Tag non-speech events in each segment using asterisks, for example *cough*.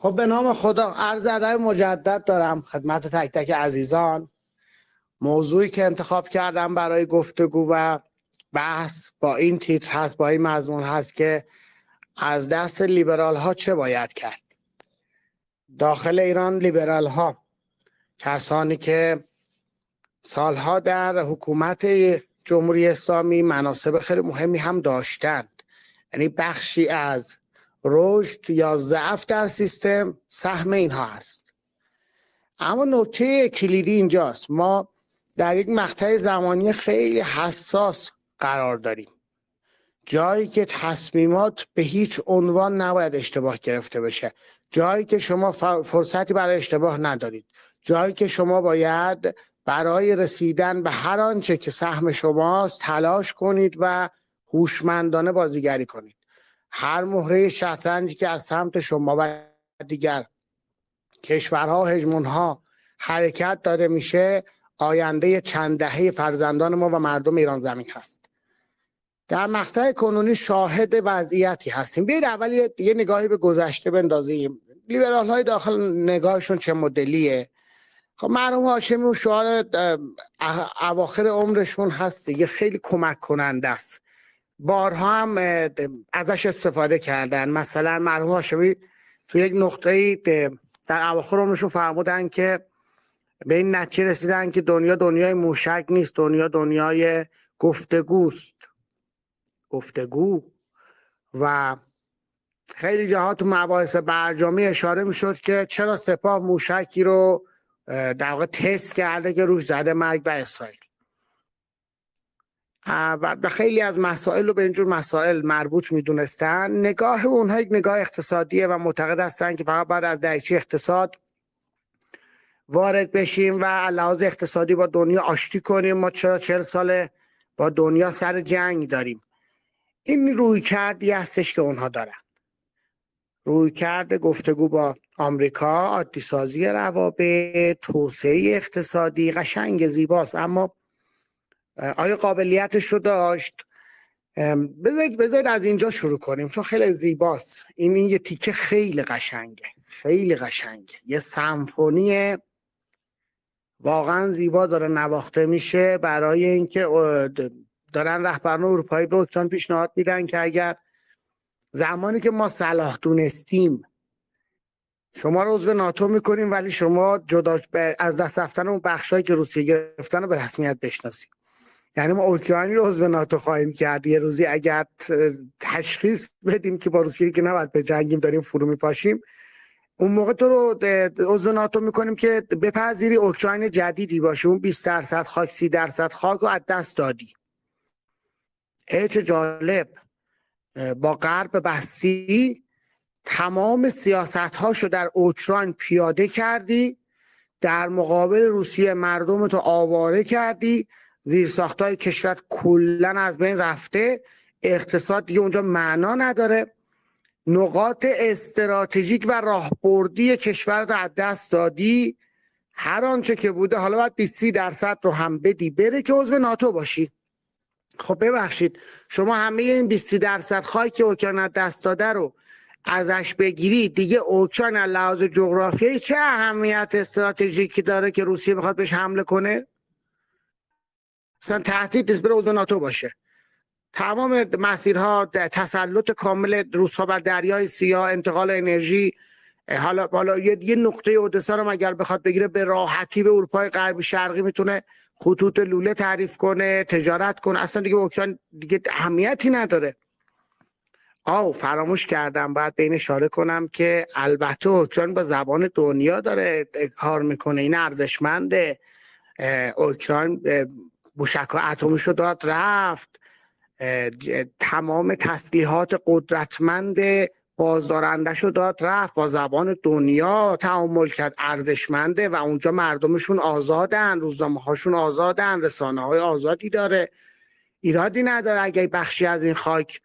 خب به نام خدا عرض ادب مجدد دارم خدمت تک تک عزیزان موضوعی که انتخاب کردم برای گفتگو و بحث با این تیتر هست با این مضمون هست که از دست لیبرال ها چه باید کرد داخل ایران لیبرال ها کسانی که سالها در حکومت جمهوری اسلامی مناسب خیلی مهمی هم داشتند یعنی بخشی از رشد یا ضعف در سیستم سهم اینها هست اما نکته کلیدی اینجاست ما در یک مقطع زمانی خیلی حساس قرار داریم جایی که تصمیمات به هیچ عنوان نباید اشتباه گرفته بشه جایی که شما فرصتی برای اشتباه ندارید جایی که شما باید برای رسیدن به هر آنچه که سهم شماست تلاش کنید و هوشمندانه بازیگری کنید هر مهره شطرنجی که از سمت شما و دیگر کشورها و هجمونها حرکت داده میشه آینده چند دهه فرزندان ما و مردم ایران زمین هست در مقطع کنونی شاهد وضعیتی هستیم بیاید اول یه نگاهی به گذشته بندازیم لیبرال های داخل نگاهشون چه مدلیه خب مرحوم هاشمی اون شعار اواخر عمرشون هست دیگه خیلی کمک کننده است بارها هم ازش استفاده کردن مثلا مرحوم هاشمی تو یک نقطه در اواخر عمرشون فرمودن که به این نتیجه رسیدن که دنیا دنیای موشک نیست دنیا دنیای گفتگوست گفتگو و خیلی جاها تو مباحث برجامی اشاره میشد که چرا سپاه موشکی رو در واقع تست کرده که روش زده مرگ به اسرائیل و خیلی از مسائل رو به اینجور مسائل مربوط میدونستن نگاه اونها یک نگاه اقتصادیه و معتقد هستن که فقط بعد از دریچه اقتصاد وارد بشیم و لحاظ اقتصادی با دنیا آشتی کنیم ما چرا چهل ساله با دنیا سر جنگ داریم این روی کردی هستش که اونها دارن روی کرد گفتگو با آمریکا عادی سازی روابط توسعه اقتصادی قشنگ زیباست اما آیا قابلیتش رو داشت بذارید بذارید از اینجا شروع کنیم چون خیلی زیباست این, این یه تیکه خیلی قشنگه خیلی قشنگه یه سمفونی واقعا زیبا داره نواخته میشه برای اینکه دارن رهبران اروپایی به اوکراین پیشنهاد میدن که اگر زمانی که ما صلاح دونستیم شما رو عضو ناتو میکنیم ولی شما جدا از دست رفتن اون بخشهایی که روسیه گرفتن رو به رسمیت بشناسیم یعنی ما اوکراین رو عضو ناتو خواهیم کرد یه روزی اگر تشخیص بدیم که با روسیه که نباید به جنگیم داریم فرو میپاشیم اون موقع تو رو عضو ناتو میکنیم که بپذیری اوکراین جدیدی باشه اون 20 درصد خاک 30 درصد خاک رو از دست دادی ای چه جالب با غرب بستی تمام سیاست هاشو در اوکراین پیاده کردی در مقابل روسیه مردم تو آواره کردی های کشور کلا از بین رفته اقتصاد دیگه اونجا معنا نداره نقاط استراتژیک و راهبردی کشور رو از دست دادی هر آنچه که بوده حالا باید 20 درصد رو هم بدی بره که عضو ناتو باشی خب ببخشید شما همه این 20 درصد خواهی که اوکراین دست داده رو ازش بگیری دیگه اوکراین از لحاظ جغرافیایی چه اهمیت استراتژیکی داره که روسیه بخواد بهش حمله کنه مثلا تهدید نیست به ناتو باشه تمام مسیرها تسلط کامل ها بر دریای سیاه انتقال انرژی حالا بالا یه نقطه اودسا رو اگر بخواد بگیره به راحتی به اروپای غربی شرقی میتونه خطوط لوله تعریف کنه تجارت کنه اصلا دیگه اوکراین دیگه اهمیتی نداره آو فراموش کردم بعد بین این اشاره کنم که البته اوکراین با زبان دنیا داره کار میکنه این ارزشمنده اوکراین موشک ها اتمیشو داد رفت تمام تسلیحات قدرتمند بازدارنده شو داد رفت با زبان دنیا تعامل کرد ارزشمنده و اونجا مردمشون آزادن روزنامه هاشون آزادن رسانه های آزادی داره ایرادی نداره اگه بخشی از این خاک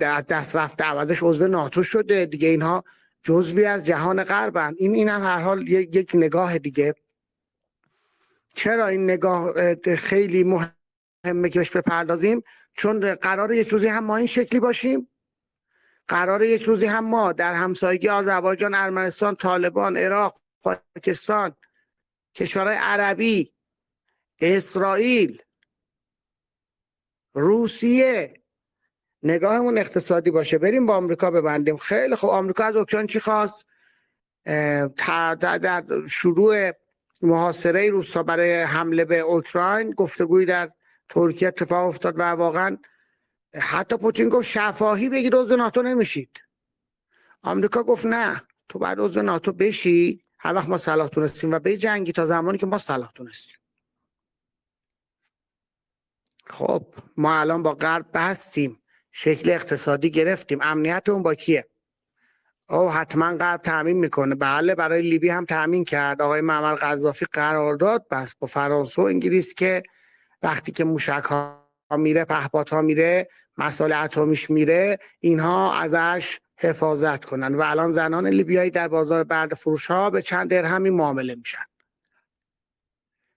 دست رفته عوضش عضو ناتو شده دیگه اینها جزوی از جهان غربن این این هم هر حال یک نگاه دیگه چرا این نگاه خیلی مهمه که بهش بپردازیم چون قرار یک روزی هم ما این شکلی باشیم قرار یک روزی هم ما در همسایگی آذربایجان ارمنستان طالبان عراق پاکستان کشورهای عربی اسرائیل روسیه نگاهمون اقتصادی باشه بریم با آمریکا ببندیم خیلی خب آمریکا از اوکراین چی خواست در شروع محاصره روسا برای حمله به اوکراین گفتگوی در ترکیه اتفاق افتاد و واقعا حتی پوتین گفت شفاهی بگید عضو ناتو نمیشید آمریکا گفت نه تو بعد عضو ناتو بشی هر وقت ما صلاح تونستیم و به جنگی تا زمانی که ما صلاح تونستیم خب ما الان با غرب بستیم شکل اقتصادی گرفتیم امنیت اون با کیه او حتما قبل تامین میکنه بله برای لیبی هم تامین کرد آقای معمر قذافی قرار داد بس با فرانسه و انگلیس که وقتی که موشک ها میره پهپاد ها میره مسائل اتمیش میره اینها ازش حفاظت کنن و الان زنان لیبیایی در بازار برد فروش ها به چند درهمی معامله میشن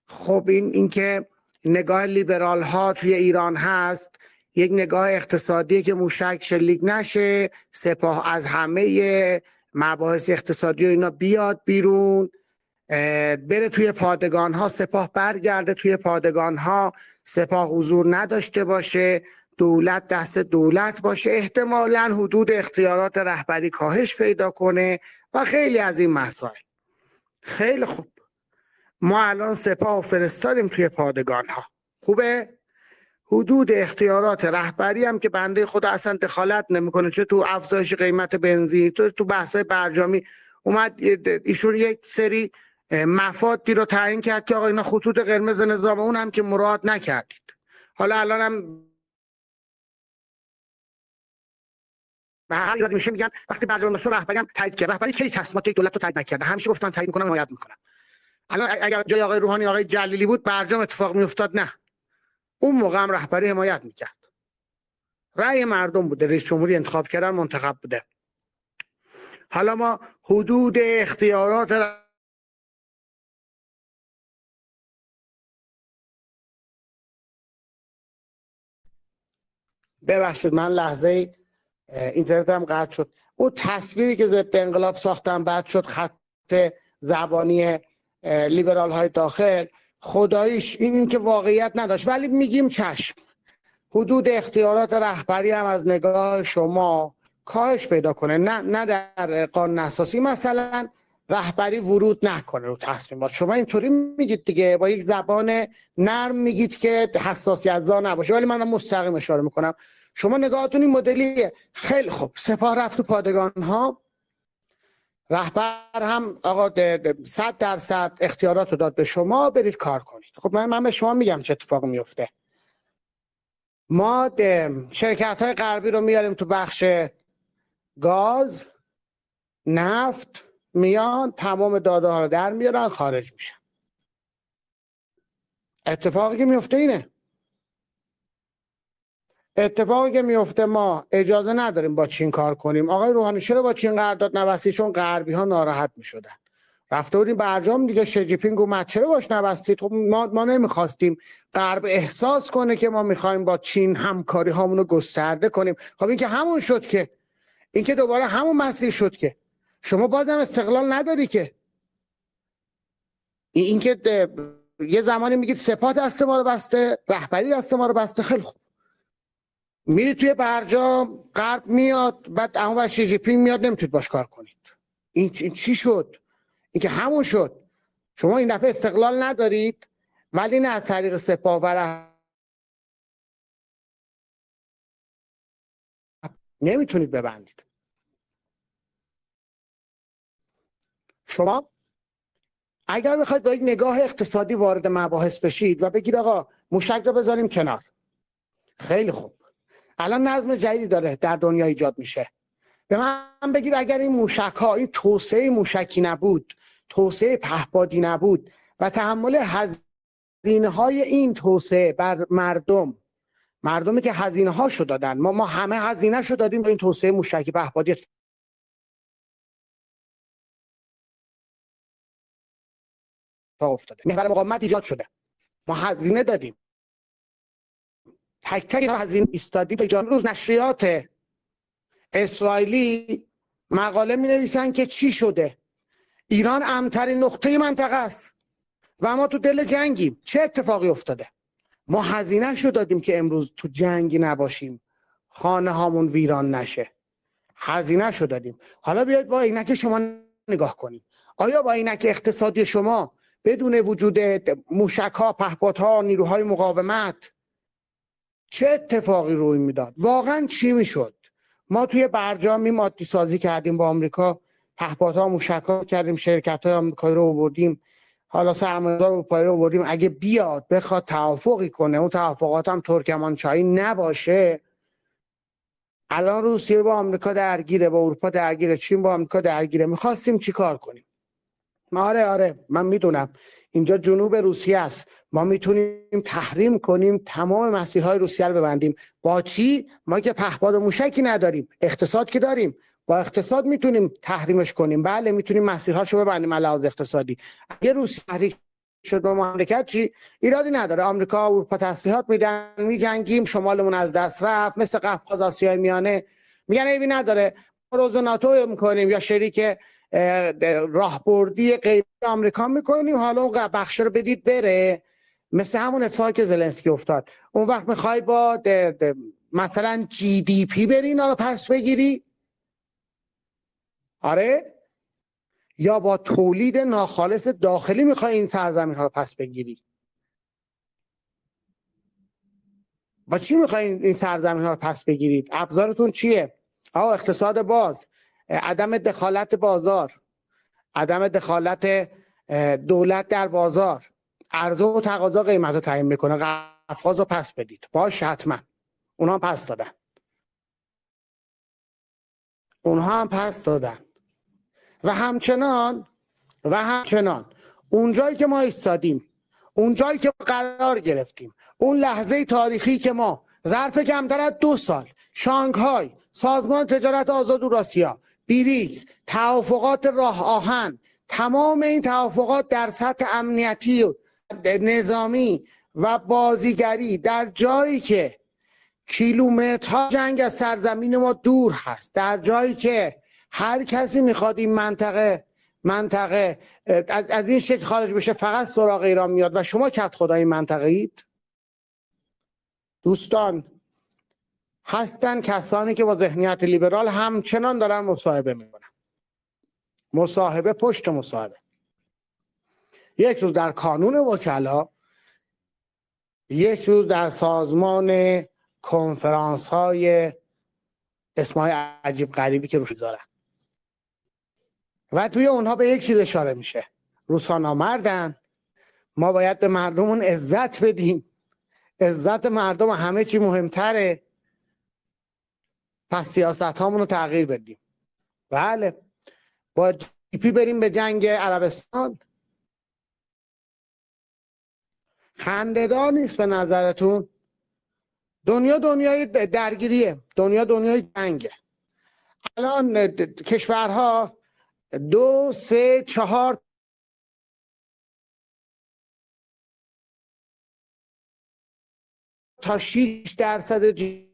خب این اینکه نگاه لیبرال ها توی ایران هست یک نگاه اقتصادی که موشک شلیک نشه سپاه از همه مباحث اقتصادی و اینا بیاد بیرون بره توی پادگان ها سپاه برگرده توی پادگان ها سپاه حضور نداشته باشه دولت دست دولت باشه احتمالا حدود اختیارات رهبری کاهش پیدا کنه و خیلی از این مسائل خیلی خوب ما الان سپاه فرستادیم توی پادگان ها خوبه حدود اختیارات رهبری هم که بنده خدا اصلا دخالت نمیکنه چه تو افزایش قیمت بنزین تو تو بحث برجامی اومد ایشون یک سری مفادی رو تعیین کرد که آقا اینا خطوط قرمز نظام اون هم که مراد نکردید حالا الان هم بعد میشه میگن وقتی برجام رو رهبری هم تایید کرد رهبری کی تصمیمات دولت رو تایید نکرده همیشه گفتن تایید میکنن حمایت میکنن الان اگر جای آقای روحانی آقای جلیلی بود برجام اتفاق میافتاد نه اون موقع هم رهبری حمایت میکرد رأی مردم بوده رئیس جمهوری انتخاب کردن منتخب بوده حالا ما حدود اختیارات ببخشید من لحظه اینترنتم قطع شد او تصویری که ضد انقلاب ساختم بعد شد خط زبانی لیبرال های داخل خداییش این, که واقعیت نداشت ولی میگیم چشم حدود اختیارات رهبری هم از نگاه شما کاهش پیدا کنه نه نه در قانون اساسی مثلا رهبری ورود نکنه رو تصمیمات شما اینطوری میگید دیگه با یک زبان نرم میگید که حساسیت از نباشه ولی منم مستقیم اشاره میکنم شما نگاهتون این مدلیه خیلی خوب سپاه رفت و پادگان ها رهبر هم آقا 100 درصد اختیارات رو داد به شما برید کار کنید خب من من به شما میگم چه اتفاق میفته ما شرکت های غربی رو میاریم تو بخش گاز نفت میان تمام داده ها رو در میارن خارج میشن اتفاقی که میفته اینه اتفاقی که میفته ما اجازه نداریم با چین کار کنیم آقای روحانی چرا با چین قرارداد نبستی چون غربی ها ناراحت میشدن رفته بودیم برجام دیگه شجیپینگ اومد چرا باش نبستید تو خب ما, ما نمیخواستیم غرب احساس کنه که ما میخوایم با چین همکاری هامون رو گسترده کنیم خب این که همون شد که این که دوباره همون مسیر شد که شما بازم استقلال نداری که این که یه زمانی میگید سپاه دست ما رو بسته رهبری دست ما رو بسته خیلی خوب میری توی برجام غرب میاد بعد اون سی جی میاد نمیتونید باش کار کنید این, چی شد این که همون شد شما این دفعه استقلال ندارید ولی نه از طریق سپاه و نمیتونید ببندید شما اگر میخواید با یک نگاه اقتصادی وارد مباحث بشید و بگید آقا موشک رو بذاریم کنار خیلی خوب الان نظم جدیدی داره در دنیا ایجاد میشه به من بگید اگر این موشک ها این توسعه موشکی نبود توسعه پهپادی نبود و تحمل هزینه های این توسعه بر مردم مردمی که هزینه هاشو دادن ما ما همه هزینه شو دادیم به این توسعه موشکی پهپادی اتفاق افتاده محور مقاومت ایجاد شده ما هزینه دادیم تک تک از این استادی به جان روز نشریات اسرائیلی مقاله می نویسن که چی شده ایران امترین نقطه منطقه است و ما تو دل جنگیم چه اتفاقی افتاده ما هزینه رو دادیم که امروز تو جنگی نباشیم خانه هامون ویران نشه هزینه شو دادیم حالا بیاید با اینکه شما نگاه کنیم آیا با اینکه اقتصادی شما بدون وجود موشک ها پهپادها نیروهای مقاومت چه اتفاقی روی میداد واقعا چی میشد ما توی برجام میماتی سازی کردیم با آمریکا پهپادها ها موشک کردیم شرکت های آمریکایی رو آوردیم حالا سرمایه‌دار اروپایی رو آوردیم اگه بیاد بخواد توافقی کنه اون توافقات هم ترکمانچایی نباشه الان روسیه با آمریکا درگیره با اروپا درگیره چین با آمریکا درگیره میخواستیم چیکار کنیم آره آره من میدونم اینجا جنوب روسیه است ما میتونیم تحریم کنیم تمام مسیرهای روسیه رو ببندیم با چی ما که پهپاد و موشکی نداریم اقتصاد که داریم با اقتصاد میتونیم تحریمش کنیم بله میتونیم رو ببندیم علاوه اقتصادی اگه روسیه تحریک شد به آمریکا چی ایرادی نداره آمریکا و اروپا تسلیحات میدن میجنگیم شمالمون از دست رفت مثل قفقاز آسیای میانه میگن ایبی نداره روز ناتو میکنیم یا شریک راهبردی غیر آمریکا میکنیم حالا اون بخش رو بدید بره مثل همون اتفاقی که زلنسکی افتاد اون وقت میخوای با مثلا جی دی پی برین حالا پس بگیری آره یا با تولید ناخالص داخلی میخوای این سرزمین ها رو پس بگیری با چی میخوای این سرزمین ها رو پس بگیرید ابزارتون چیه آه اقتصاد باز عدم دخالت بازار عدم دخالت دولت در بازار عرضه و تقاضا قیمت رو تعیین میکنه قفقاز رو پس بدید باش حتما اونها پس دادن اونها هم پس دادن و همچنان و همچنان اونجایی که ما ایستادیم اونجایی که قرار گرفتیم اون لحظه تاریخی که ما ظرف کمتر از دو سال شانگهای سازمان تجارت آزاد اوراسیا بیریکس توافقات راه آهن تمام این توافقات در سطح امنیتی و نظامی و بازیگری در جایی که کیلومترها جنگ از سرزمین ما دور هست در جایی که هر کسی میخواد این منطقه منطقه از, از این شکل خارج بشه فقط سراغ ایران میاد و شما کت خدا این منطقه اید دوستان هستن کسانی که با ذهنیت لیبرال همچنان دارن مصاحبه میکنن مصاحبه پشت مصاحبه یک روز در کانون وکلا یک روز در سازمان کنفرانس های اسمای عجیب غریبی که روش دارن و توی اونها به یک چیز اشاره میشه روسا نامردن ما باید به مردمون عزت بدیم عزت مردم همه چی مهمتره پس سیاست هامون رو تغییر بدیم بله با پی بریم به جنگ عربستان خنددار نیست به نظرتون دنیا دنیای درگیریه دنیا دنیای جنگه الان کشورها دو سه چهار تا شیش درصد جی...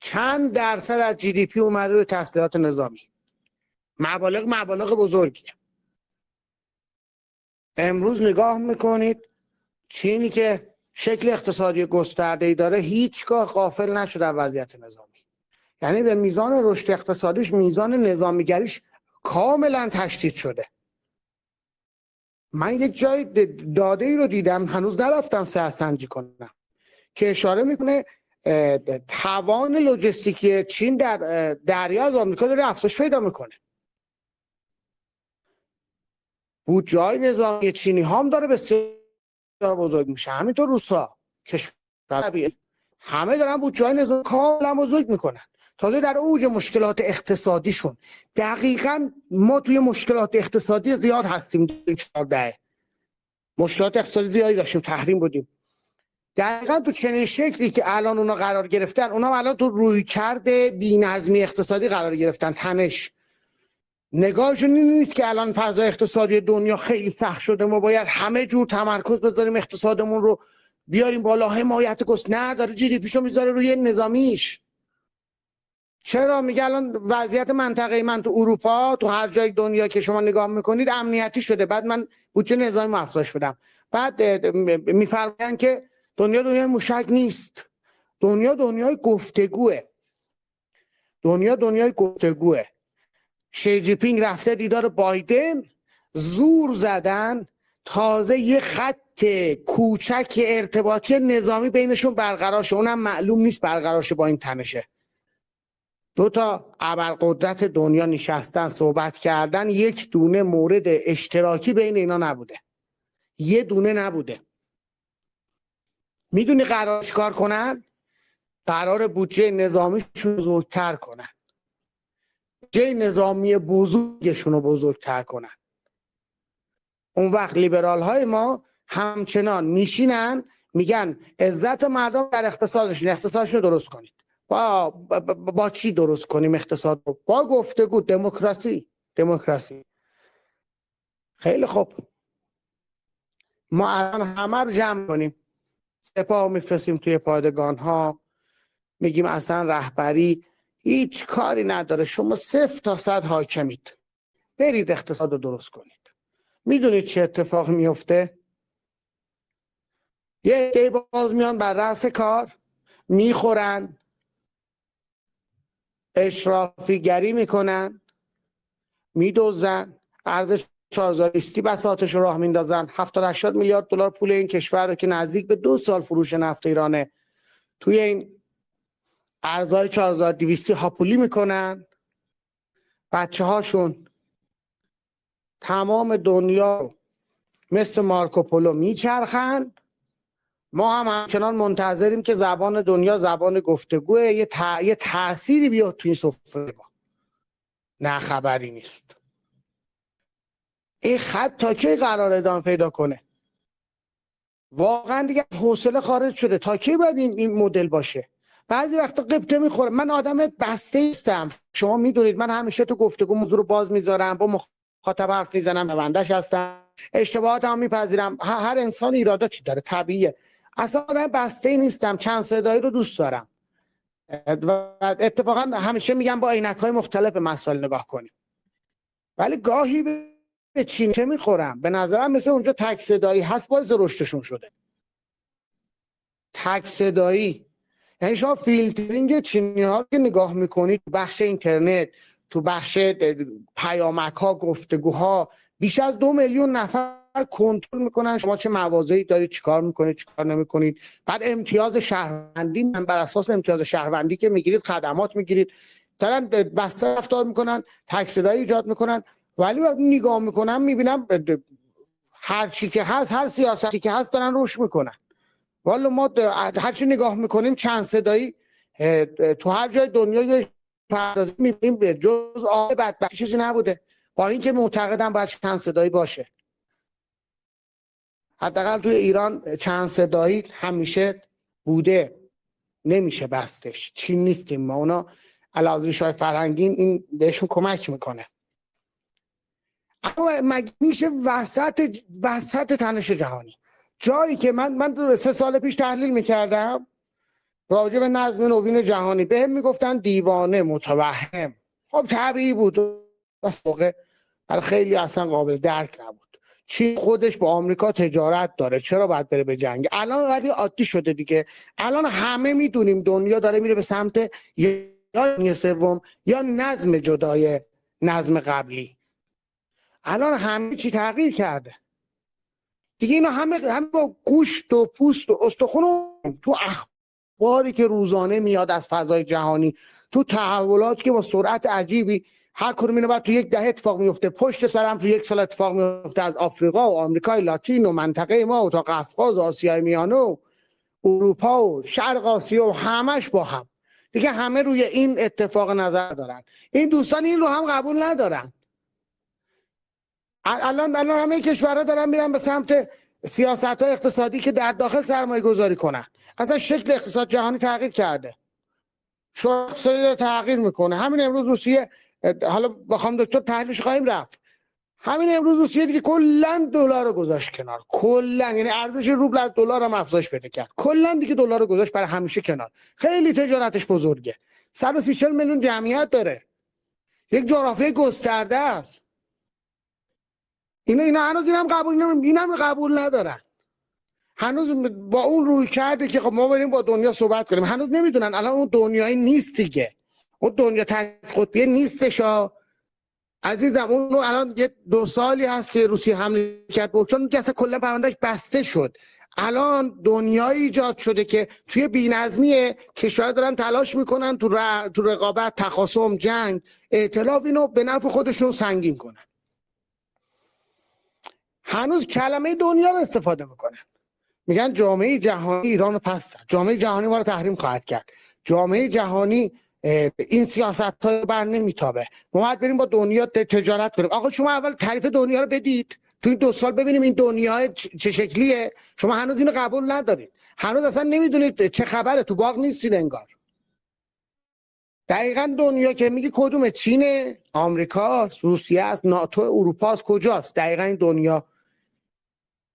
چند درصد از جی دی پی اومده روی تسلیحات نظامی مبالغ مبالغ بزرگیه امروز نگاه میکنید چینی که شکل اقتصادی گسترده ای داره هیچگاه غافل نشده از وضعیت نظامی یعنی به میزان رشد اقتصادیش میزان نظامیگریش کاملا تشدید شده من یک جای داده ای رو دیدم هنوز نرفتم سه سنجی کنم که اشاره میکنه توان لوجستیکی چین در دریا از آمریکا داره افزایش پیدا میکنه بودجه های نظامی چینی هم داره بسیار بزرگ میشه همینطور روسا کشور همه دارن بودجه های نظامی کاملا بزرگ میکنن تازه در اوج مشکلات اقتصادیشون دقیقا ما توی مشکلات اقتصادی زیاد هستیم ده. مشکلات اقتصادی زیادی داشتیم تحریم بودیم دقیقا تو چنین شکلی که الان اونا قرار گرفتن اونا الان تو روی کرده بی نظمی اقتصادی قرار گرفتن تنش نگاهشون این نیست که الان فضا اقتصادی دنیا خیلی سخت شده ما باید همه جور تمرکز بذاریم اقتصادمون رو بیاریم بالا حمایت گست نه داره جی دی پیشو میذاره روی نظامیش چرا میگه الان وضعیت منطقه من تو اروپا تو هر جای دنیا که شما نگاه میکنید امنیتی شده بعد من بودجه نظامی افزایش بدم بعد میفرماین که دنیا دنیای مشک نیست دنیا دنیای گفتگوه دنیا دنیای گفتگوه شیجیپینگ رفته دیدار بایدن زور زدن تازه یه خط کوچک ارتباطی نظامی بینشون برقرار شد. اونم معلوم نیست برقرار شد با این تنشه دو تا ابرقدرت دنیا نشستن صحبت کردن یک دونه مورد اشتراکی بین اینا نبوده یه دونه نبوده میدونی قرار کار کنن قرار بودجه نظامیشون زودتر کنن جای نظامی بزرگشون رو بزرگتر کنن اون وقت لیبرال های ما همچنان میشینن میگن عزت مردم در اقتصادشون اقتصادشون رو درست کنید با, با, چی درست کنیم اقتصاد رو با گفتگو دموکراسی دموکراسی خیلی خوب ما الان همه رو جمع کنیم سپاه میفرستیم توی پادگان ها میگیم اصلا رهبری هیچ کاری نداره شما صفر تا صد حاکمید برید اقتصاد رو درست کنید میدونید چه اتفاق میفته یه دی باز میان بر رأس کار میخورن اشرافیگری میکنن میدوزن ارزش چارزاریستی بساتش رو راه میندازن 70 80 میلیارد دلار پول این کشور رو که نزدیک به دو سال فروش نفت ایرانه توی این ارزای 4200 هاپولی میکنن بچه هاشون تمام دنیا رو مثل مارکوپولو میچرخند ما هم همچنان منتظریم که زبان دنیا زبان گفتگوه یه, تاثیری یه تأثیری بیاد تو این سفره ما نه خبری نیست این خط تا کی قرار ادامه پیدا کنه واقعا دیگه حوصله خارج شده تا کی باید این مدل باشه بعضی وقتا قبطه میخوره من آدم بسته نیستم شما میدونید من همیشه تو گفتگو موضوع رو باز میذارم با مخاطب حرف میزنم بندش هستم اشتباهات هم میپذیرم هر انسان ایراداتی داره طبیعیه اصلا آدم بسته نیستم چند صدایی رو دوست دارم و اتفاقا همیشه میگم با عینک های مختلف به مسائل نگاه کنیم ولی گاهی به چی میخورم به نظرم مثل اونجا تک صدایی هست باز رشدشون شده تک صدایی یعنی شما فیلترینگ چینی ها که نگاه میکنید تو بخش اینترنت تو بخش پیامک ها گفتگوها بیش از دو میلیون نفر کنترل میکنن شما چه مواضعی دارید چیکار میکنید چیکار نمیکنید بعد امتیاز شهروندی من بر اساس امتیاز شهروندی که میگیرید خدمات میگیرید دارن بسته رفتار میکنن تک ایجاد میکنن ولی وقتی نگاه میکنم میبینم هر چی که هست هر سیاستی که هست دارن روش میکنن والا ما هرچی نگاه میکنیم چند صدایی تو هر جای دنیا یه پردازی میبینیم به جز آقای بدبختی چیزی نبوده با اینکه معتقدم باید چند صدایی باشه حداقل توی ایران چند صدایی همیشه بوده نمیشه بستش چی نیستیم ما اونا علاوه شای فرهنگین این بهشون کمک میکنه اما مگه میشه وسط وسط تنش جهانی جایی که من من سه سال پیش تحلیل میکردم راجع به نظم نوین جهانی بهم به میگفتن دیوانه متوهم خب طبیعی بود واقع خیلی اصلا قابل درک نبود چی خودش با آمریکا تجارت داره چرا باید بره به جنگ الان قدی عادی شده دیگه الان همه میدونیم دنیا داره میره به سمت یا سوم یا نظم جدای نظم قبلی الان همه چی تغییر کرده دیگه اینا همه همه با گوشت و پوست و استخون تو اخباری که روزانه میاد از فضای جهانی تو تحولات که با سرعت عجیبی هر کدوم اینا بعد تو یک دهه اتفاق میفته پشت سر هم تو یک سال اتفاق میفته از آفریقا و آمریکای لاتین و منطقه ما و تا قفقاز و آسیای میانه و اروپا و شرق آسیا و همش با هم دیگه همه روی این اتفاق نظر دارن این دوستان این رو هم قبول ندارن الان الان همه کشورها دارن میرن به سمت سیاست های اقتصادی که در داخل سرمایه گذاری کنن اصلا شکل اقتصاد جهانی تغییر کرده داره تغییر میکنه همین امروز روسیه حالا بخوام دکتر تحلیلش خواهیم رفت همین امروز روسیه دیگه کلا دلار رو گذاشت کنار کلا یعنی ارزش روبل از دلار هم افزایش پیدا کرد کلا دیگه دلار رو گذاشت برای همیشه کنار خیلی تجارتش بزرگه 130 میلیون جمعیت داره یک جغرافیه گسترده است اینا اینا هنوز این هم قبول این هم قبول ندارن هنوز با اون روی کرده که خب ما بریم با دنیا صحبت کنیم هنوز نمیدونن الان اون دنیای نیست دیگه اون دنیا تک قطبیه نیستشا عزیزم اون الان یه دو سالی هست که روسی حمله کرد به اوکراین که اصلا کلا پروندهش بسته شد الان دنیای ایجاد شده که توی بینظمی کشورها دارن تلاش میکنن تو, تو رقابت تخاصم جنگ ائتلاف اینو به نفع خودشون سنگین کنن هنوز کلمه دنیا رو استفاده میکنن میگن جامعه جهانی ایران رو پس زد جامعه جهانی ما رو تحریم خواهد کرد جامعه جهانی این سیاست ها بر نمیتابه ما باید بریم با دنیا تجارت کنیم آقا شما اول تعریف دنیا رو بدید تو این دو سال ببینیم این دنیا چه شکلیه شما هنوز اینو قبول ندارید هنوز اصلا نمیدونید چه خبره تو باغ نیستین انگار دقیقا دنیا که میگی کدوم چینه آمریکا روسیه است ناتو اروپا کجاست دقیقا این دنیا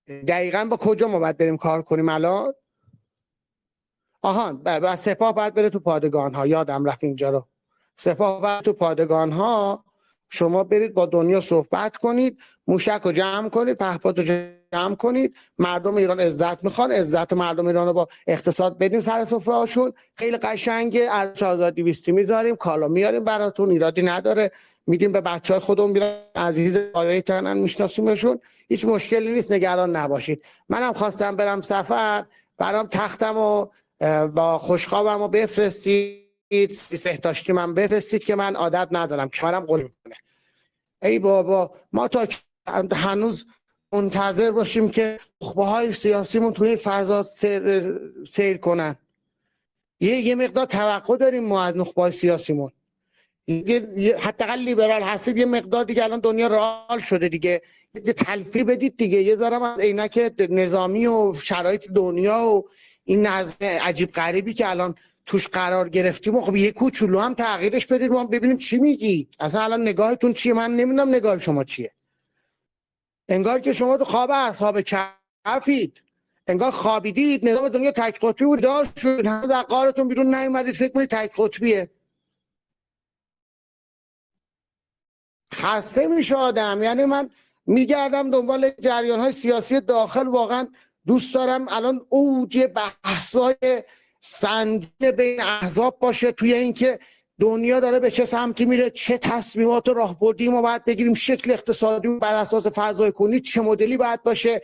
دقیقا با کجا ما باید بریم کار کنیم الان آهان و سپاه باید بره تو پادگان ها یادم رفت اینجا رو سپاه باید تو پادگان ها شما برید با دنیا صحبت کنید موشک رو جمع کنید پهپاد رو جمع کنید مردم ایران عزت میخوان عزت مردم ایران رو با اقتصاد بدیم سر صفره خیلی قشنگه از ویستی میذاریم کالا میاریم براتون ایرادی نداره میدیم به بچه های خودمون میرن عزیز آیای تنن میشناسیمشون هیچ مشکلی نیست نگران نباشید منم خواستم برم سفر برام تختم و با خوشخوابم رو بفرستید تاشتی من بفرستید که من عادت ندارم که کمرم قول کنه ای بابا ما تا هنوز منتظر باشیم که نخبه های سیاسیمون توی فضا سیر, سیر کنن یه یه مقدار توقع داریم ما از نخبه های سیاسیمون حداقل لیبرال هستید یه مقدار دیگه الان دنیا رال شده دیگه یه تلفی بدید دیگه یه ذره از عینک نظامی و شرایط دنیا و این نظم عجیب غریبی که الان توش قرار گرفتیم و خب یه کوچولو هم تغییرش بدید ما ببینیم چی میگید اصلا الان نگاهتون چیه من نمیدونم نگاه شما چیه انگار که شما تو خواب اصحاب کفید انگار خوابیدید نظام دنیا تک قطبی بود داشت شد از قارتون بیرون نیومدید فکر کنید تک قطبیه خسته میشه آدم یعنی من میگردم دنبال جریان های سیاسی داخل واقعا دوست دارم الان اوج بحث های سنگین بین احزاب باشه توی اینکه دنیا داره به چه سمتی میره چه تصمیمات راهبردی ما باید بگیریم شکل اقتصادی بر اساس فضای کنی چه مدلی باید باشه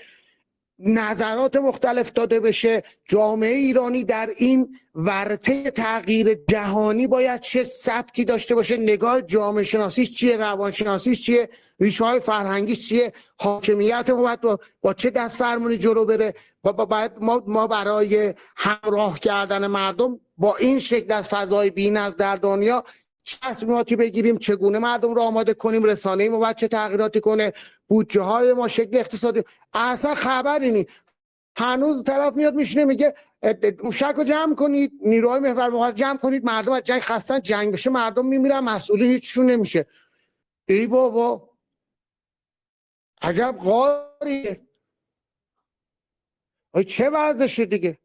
نظرات مختلف داده بشه جامعه ایرانی در این ورطه تغییر جهانی باید چه سبکی داشته باشه نگاه جامعه شناسی چیه روانشناسی چیه ریشه های فرهنگیش چیه حاکمیت باید با, با چه دست فرمونی جلو بره با باید ما, ما برای همراه کردن مردم با این شکل از فضای بین از در دنیا چه تصمیماتی بگیریم چگونه مردم رو آماده کنیم رسانه ما باید چه تغییراتی کنه بودجه های ما شکل اقتصادی اصلا خبری نی هنوز طرف میاد میشینه میگه موشک رو جمع کنید نیروهای محور مقابل جمع کنید مردم از جنگ خستن جنگ بشه مردم میمیرن مسئولی هیچشون نمیشه ای بابا عجب غاریه چه وضعشه دیگه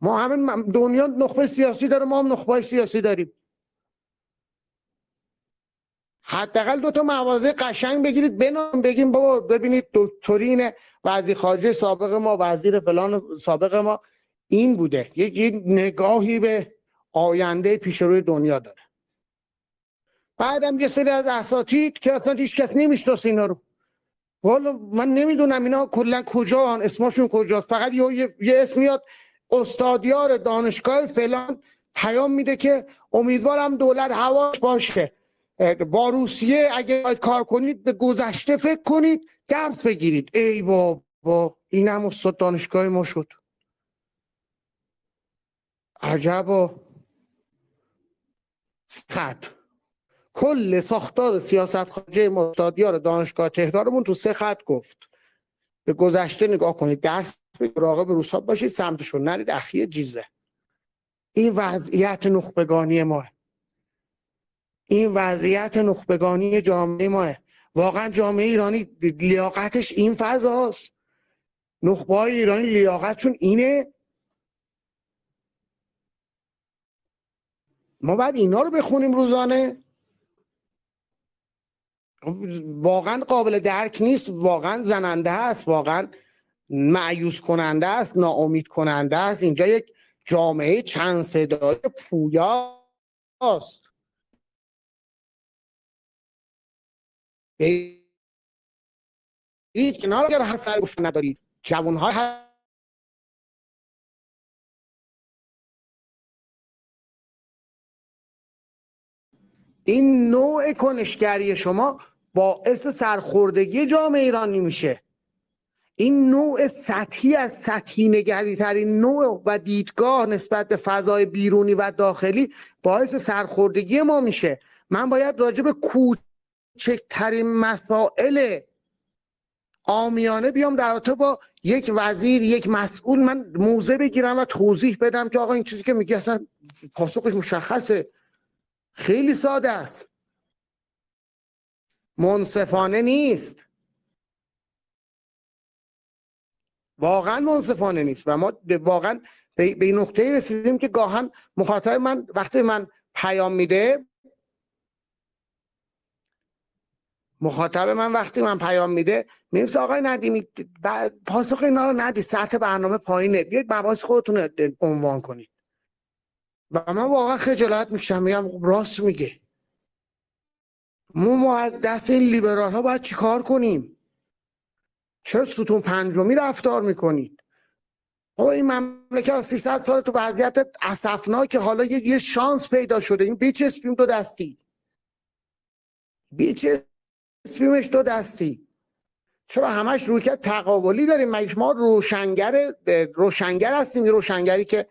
ما همین دنیا نخبه سیاسی داره ما هم نخبه سیاسی داریم حداقل دو تا موازه قشنگ بگیرید بنام بگیم بابا ببینید دکترین وزیر خارجه سابق ما وزیر فلان سابق ما این بوده یک نگاهی به آینده پیش روی دنیا داره بعدم یه سری از اساتید که اصلا هیچ کس نمیشناسه اینا رو والا من نمیدونم اینا کلا کجا هن. اسمشون کجاست فقط یه, یه اسم میاد استادیار دانشگاه فلان پیام میده که امیدوارم دولت هواش باشه با روسیه اگه کار کنید به گذشته فکر کنید درس بگیرید ای بابا این هم استاد دانشگاه ما شد عجبا خط کل ساختار سیاست خارجه مستادیار دانشگاه تهرانمون تو سه خط گفت به گذشته نگاه کنید درس به مراقب روسا باشید سمتشون نرید اخیه جیزه این وضعیت نخبگانی ماه این وضعیت نخبگانی جامعه ماه واقعا جامعه ایرانی لیاقتش این فضاست نخبه های ایرانی لیاقتشون اینه ما بعد اینا رو بخونیم روزانه واقعا قابل درک نیست واقعا زننده است واقعا معیوس کننده است ناامید کننده است اینجا یک جامعه چند صدای پویاست به کنار اگر هر سر گفتن نداری این نوع کنشگری شما باعث سرخوردگی جامعه ایرانی میشه این نوع سطحی از سطحی نگری ترین نوع و دیدگاه نسبت به فضای بیرونی و داخلی باعث سرخوردگی ما میشه من باید راجع به کوچ کوچکترین مسائل آمیانه بیام در رابطه با یک وزیر یک مسئول من موزه بگیرم و توضیح بدم که آقا این چیزی که میگه اصلا پاسخش مشخصه خیلی ساده است منصفانه نیست واقعا منصفانه نیست و ما واقعا به نقطه رسیدیم که گاهن مخاطب من وقتی من پیام میده مخاطب من وقتی من پیام میده میگم آقای ندیمی پاسخ اینا رو ندی سطح برنامه پایینه بیاید مباحث خودتون رو عنوان کنید و من واقعا خجالت میکشم میگم خب راست میگه ما ما از دست این لیبرال ها باید چیکار کنیم چرا ستون پنجمی رفتار میکنید او این مملکت 300 سال تو وضعیت که حالا یه شانس پیدا شده این اسپیم دو دستی بیچ تصمیمش دو دستی چرا همش که تقابلی داریم مگه ما روشنگر روشنگر هستیم روشنگری که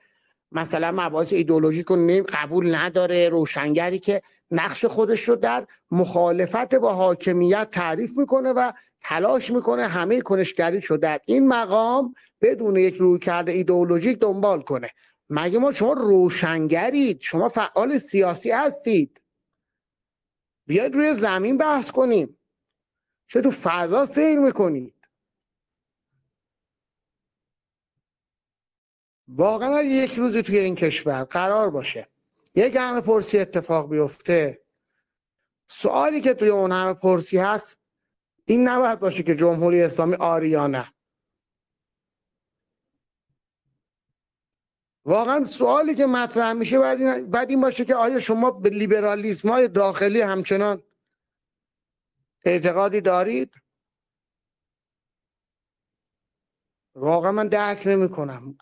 مثلا مباحث ایدئولوژیک رو قبول نداره روشنگری که نقش خودش رو در مخالفت با حاکمیت تعریف میکنه و تلاش میکنه همه کنشگری شده در این مقام بدون یک رویکرد ایدئولوژیک دنبال کنه مگه ما شما روشنگرید شما فعال سیاسی هستید بیاید روی زمین بحث کنیم چه تو فضا سیر میکنید واقعا یک روزی توی این کشور قرار باشه یک همه پرسی اتفاق بیفته سوالی که توی اون همه پرسی هست این نباید باشه که جمهوری اسلامی آری یا نه واقعا سوالی که مطرح میشه بعد این, بعد این باشه که آیا شما به لیبرالیسم های داخلی همچنان اعتقادی دارید واقعا من درک نمی کنم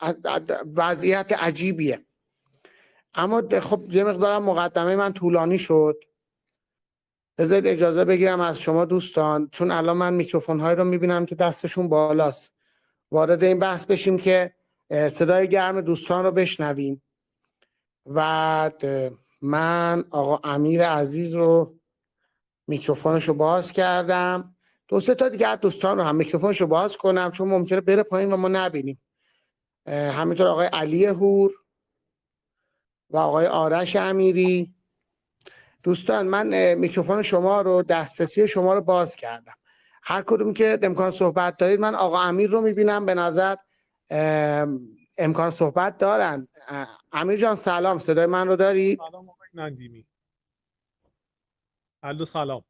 وضعیت عجیبیه اما خب یه مقدارم مقدمه من طولانی شد بذارید اجازه بگیرم از شما دوستان چون الان من میکروفون هایی رو میبینم که دستشون بالاست وارد این بحث بشیم که صدای گرم دوستان رو بشنویم و من آقا امیر عزیز رو میکروفونش رو باز کردم دو سه تا دیگه دوستان رو هم میکروفونش رو باز کنم چون ممکنه بره پایین و ما نبینیم همینطور آقای علی هور و آقای آرش امیری دوستان من میکروفون شما رو دسترسی شما رو باز کردم هر کدوم که امکان صحبت دارید من آقا امیر رو میبینم به نظر امکان صحبت دارن امیر جان سلام صدای من رو داری؟ سلام ندیمی الو سلام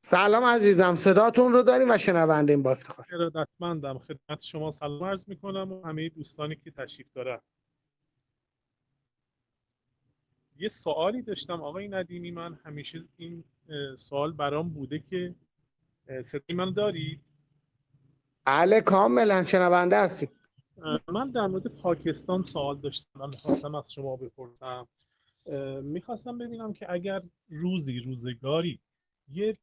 سلام عزیزم صداتون رو داریم و شنونده این با افتخار ارادتمندم خدمت شما سلام عرض میکنم و همه دوستانی که تشریف دارن یه سوالی داشتم آقای ندیمی من همیشه این سوال برام بوده که صدای من داری؟ بله کاملا شنونده هستیم من در مورد پاکستان سوال داشتم میخواستم از شما بپرسم میخواستم ببینم که اگر روزی روزگاری یه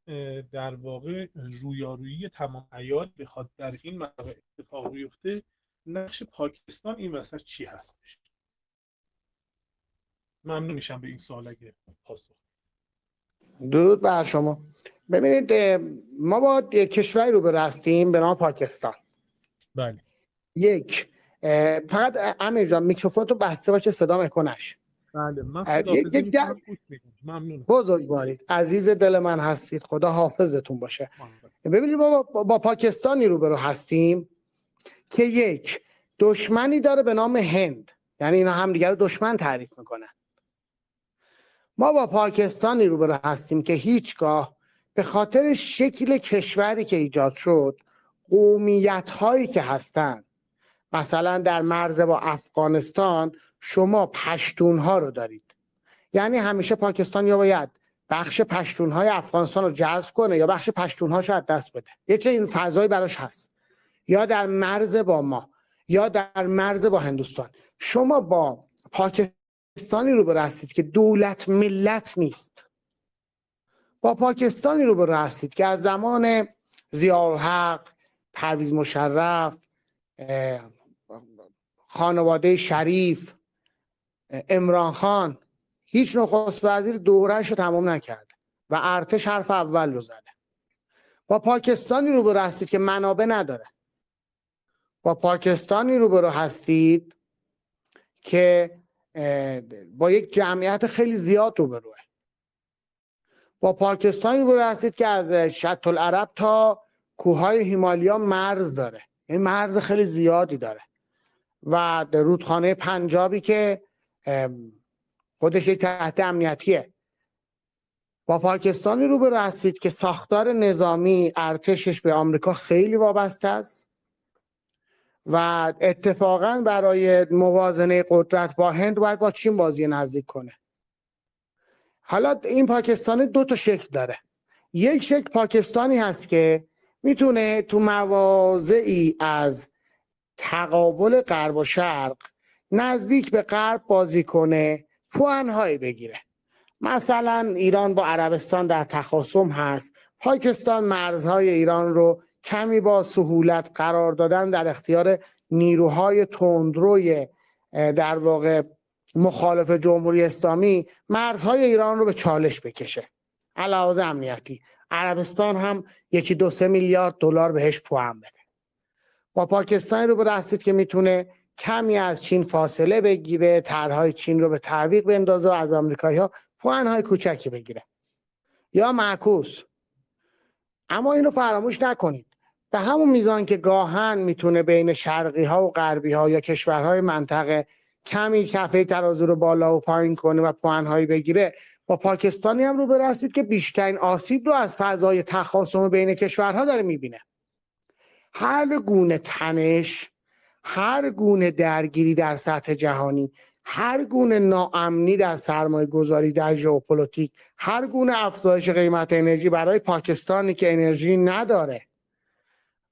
در واقع رویارویی تمام عیار بخواد در این مرحله اتفاق بیفته نقش پاکستان این وسط چی هستش ممنون میشم به این سوال اگه پاسخ درود بر شما ببینید ما با کشوری رو هستیم به نام پاکستان بله یک فقط امیر جان میکروفون تو بسته باشه صدا میکنش بله من عزیز دل من هستید خدا حافظتون باشه ببینید ما با, با پاکستانی روبرو هستیم که یک دشمنی داره به نام هند یعنی اینا هم رو دشمن تعریف میکنن ما با پاکستانی روبرو هستیم که هیچگاه به خاطر شکل کشوری که ایجاد شد قومیت هایی که هستن مثلا در مرز با افغانستان شما پشتون ها رو دارید یعنی همیشه پاکستان یا باید بخش پشتون های افغانستان رو جذب کنه یا بخش پشتون ها از دست بده یه چه این فضایی براش هست یا در مرز با ما یا در مرز با هندوستان شما با پاکستانی رو هستید که دولت ملت نیست با پاکستانی رو هستید که از زمان زیاحق پرویز مشرف خانواده شریف امران خان هیچ نخست وزیر دورش رو تمام نکرد و ارتش حرف اول رو زده با پاکستانی برو هستید که منابع نداره با پاکستانی رو برو هستید که با یک جمعیت خیلی زیاد بروه با پاکستانی برو هستید که از شط العرب تا کوههای هیمالیا مرز داره این یعنی مرز خیلی زیادی داره و رودخانه پنجابی که خودش تحت امنیتیه با پاکستانی روبرو رسید که ساختار نظامی ارتشش به آمریکا خیلی وابسته است و اتفاقا برای موازنه قدرت با هند باید با چین بازی نزدیک کنه حالا این پاکستان دو تا شکل داره یک شکل پاکستانی هست که میتونه تو مواضعی از تقابل غرب و شرق نزدیک به غرب بازی کنه پوانهایی بگیره مثلا ایران با عربستان در تخاصم هست پاکستان مرزهای ایران رو کمی با سهولت قرار دادن در اختیار نیروهای تندروی در واقع مخالف جمهوری اسلامی مرزهای ایران رو به چالش بکشه علاوه امنیتی عربستان هم یکی دو سه میلیارد دلار بهش پوان بده با پاکستان رو برستید که میتونه کمی از چین فاصله بگیره طرحهای چین رو به تعویق بندازه و از آمریکایی ها پوانهای کوچکی بگیره یا معکوس اما اینو فراموش نکنید به همون میزان که گاهن میتونه بین شرقی ها و غربی ها یا کشورهای منطقه کمی کفه ترازو رو بالا و پایین کنه و پوانهایی بگیره با پاکستانی هم رو برسید که بیشترین آسیب رو از فضای تخاصم بین کشورها داره میبینه هر گونه تنش هر گونه درگیری در سطح جهانی هر گونه ناامنی در سرمایه گذاری در ژئوپلیتیک هر گونه افزایش قیمت انرژی برای پاکستانی که انرژی نداره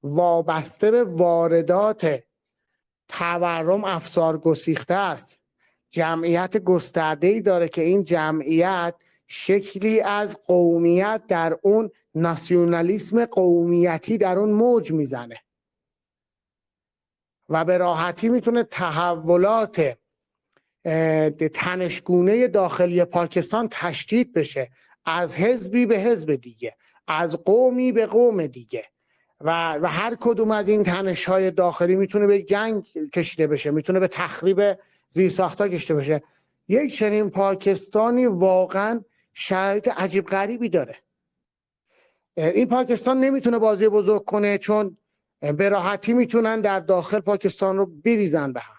وابسته به واردات تورم افسار گسیخته است جمعیت گسترده ای داره که این جمعیت شکلی از قومیت در اون ناسیونالیسم قومیتی در اون موج میزنه و به راحتی میتونه تحولات تنشگونه داخلی پاکستان تشدید بشه از حزبی به حزب دیگه از قومی به قوم دیگه و, و هر کدوم از این تنش های داخلی میتونه به جنگ کشیده بشه میتونه به تخریب ها کشیده بشه یک چنین پاکستانی واقعا شرایط عجیب غریبی داره این پاکستان نمیتونه بازی بزرگ کنه چون به راحتی میتونن در داخل پاکستان رو بریزن به هم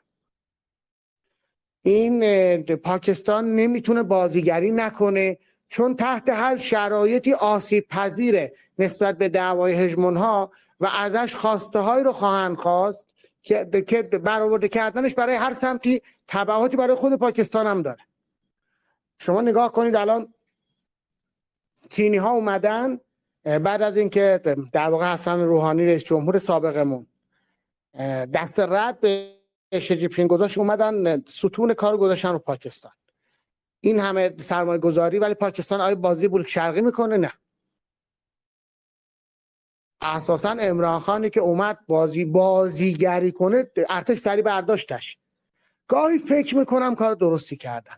این پاکستان نمیتونه بازیگری نکنه چون تحت هر شرایطی آسیب پذیره نسبت به دعوای هجمون ها و ازش خواسته هایی رو خواهند خواست که برآورده کردنش برای هر سمتی تبعاتی برای خود پاکستان هم داره شما نگاه کنید الان تینی ها اومدن بعد از اینکه در واقع حسن روحانی رئیس جمهور سابقمون دست رد به شجیپین گذاشت اومدن ستون کار گذاشتن رو پاکستان این همه سرمایه گذاری ولی پاکستان آیا بازی بلک شرقی میکنه نه اساسا امران خانی که اومد بازی بازیگری کنه ارتش سری برداشتش گاهی فکر میکنم کار درستی کردن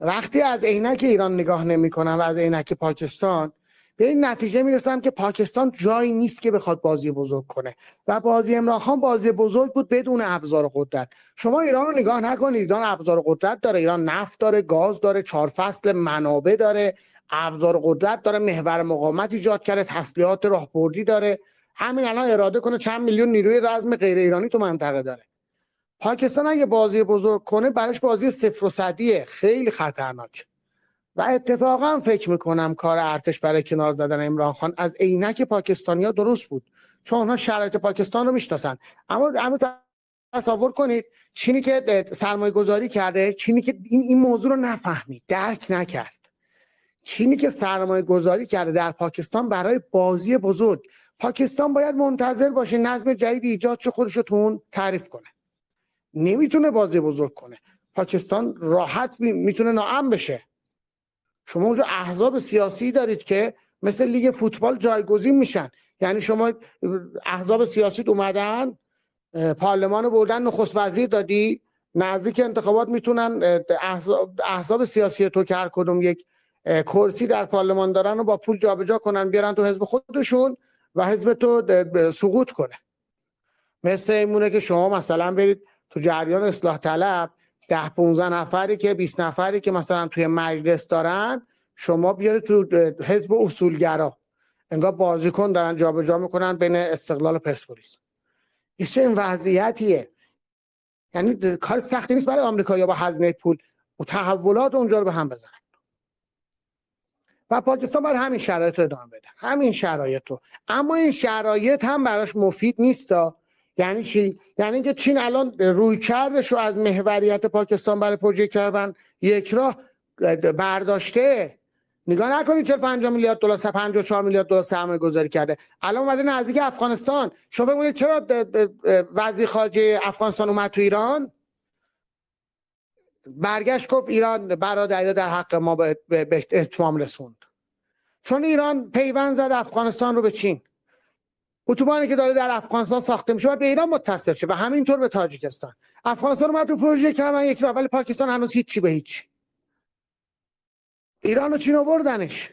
وقتی از عینک ایران نگاه کنم و از عینک پاکستان به این نتیجه میرسم که پاکستان جایی نیست که بخواد بازی بزرگ کنه و بازی امراخان بازی بزرگ بود بدون ابزار قدرت شما ایران رو نگاه نکنید ایران ابزار قدرت داره ایران نفت داره گاز داره چهار فصل منابع داره ابزار قدرت داره محور مقاومت ایجاد کرده تسلیحات راهبردی داره همین الان اراده کنه چند میلیون نیروی رزم غیر ایرانی تو منطقه داره پاکستان اگه بازی بزرگ کنه براش بازی صفر و صدیه خیلی خطرناک و اتفاقا فکر میکنم کار ارتش برای کنار زدن عمران خان از عینک پاکستانیا درست بود چون اونها شرایط پاکستان رو میشناسن اما اما تصور کنید چینی که سرمایه گذاری کرده چینی که این, این موضوع رو نفهمید درک نکرد چینی که سرمایه گذاری کرده در پاکستان برای بازی بزرگ پاکستان باید منتظر باشه نظم جدید ایجاد چه خودش رو تعریف کنه نمیتونه بازی بزرگ کنه پاکستان راحت میتونه ناام بشه شما اونجا احزاب سیاسی دارید که مثل لیگ فوتبال جایگزین میشن یعنی شما احزاب سیاسی اومدن پارلمان رو بردن نخست وزیر دادی نزدیک انتخابات میتونن احزاب, احزاب سیاسی تو که هر کدوم یک کرسی در پارلمان دارن و با پول جابجا کنن بیارن تو حزب خودشون و حزب تو سقوط کنه مثل اینمونه که شما مثلا برید تو جریان اصلاح طلب ده 15 نفری که 20 نفری که مثلا توی مجلس دارن شما بیاره تو حزب اصولگرا انگار بازیکن دارن جابجا جا میکنن بین استقلال و پرسپولیس این چه وضعیتیه یعنی کار سختی نیست برای آمریکا یا با هزینه پول و تحولات اونجا رو به هم بزنن و پاکستان باید همین شرایط رو ادامه بده همین شرایط رو اما این شرایط هم براش مفید نیستا یعنی چی یعنی اینکه چین الان روی کردش رو از محوریت پاکستان برای پروژه کردن یک راه برداشته نگاه نکنید چه 5 میلیارد دلار 54 میلیارد دلار سرمایه گذاری کرده الان اومده نزدیک افغانستان شما چرا وزیر خارجه افغانستان اومد تو ایران برگشت گفت ایران برادریا در حق ما به اتمام رسوند چون ایران پیوند زد افغانستان رو به چین اتوبانی که داره در افغانستان ساخته میشه باید به ایران متصل شه و همینطور به تاجیکستان افغانستان ما تو پروژه کردن یک اول پاکستان هنوز هیچی به هیچ ایران و چین آوردنش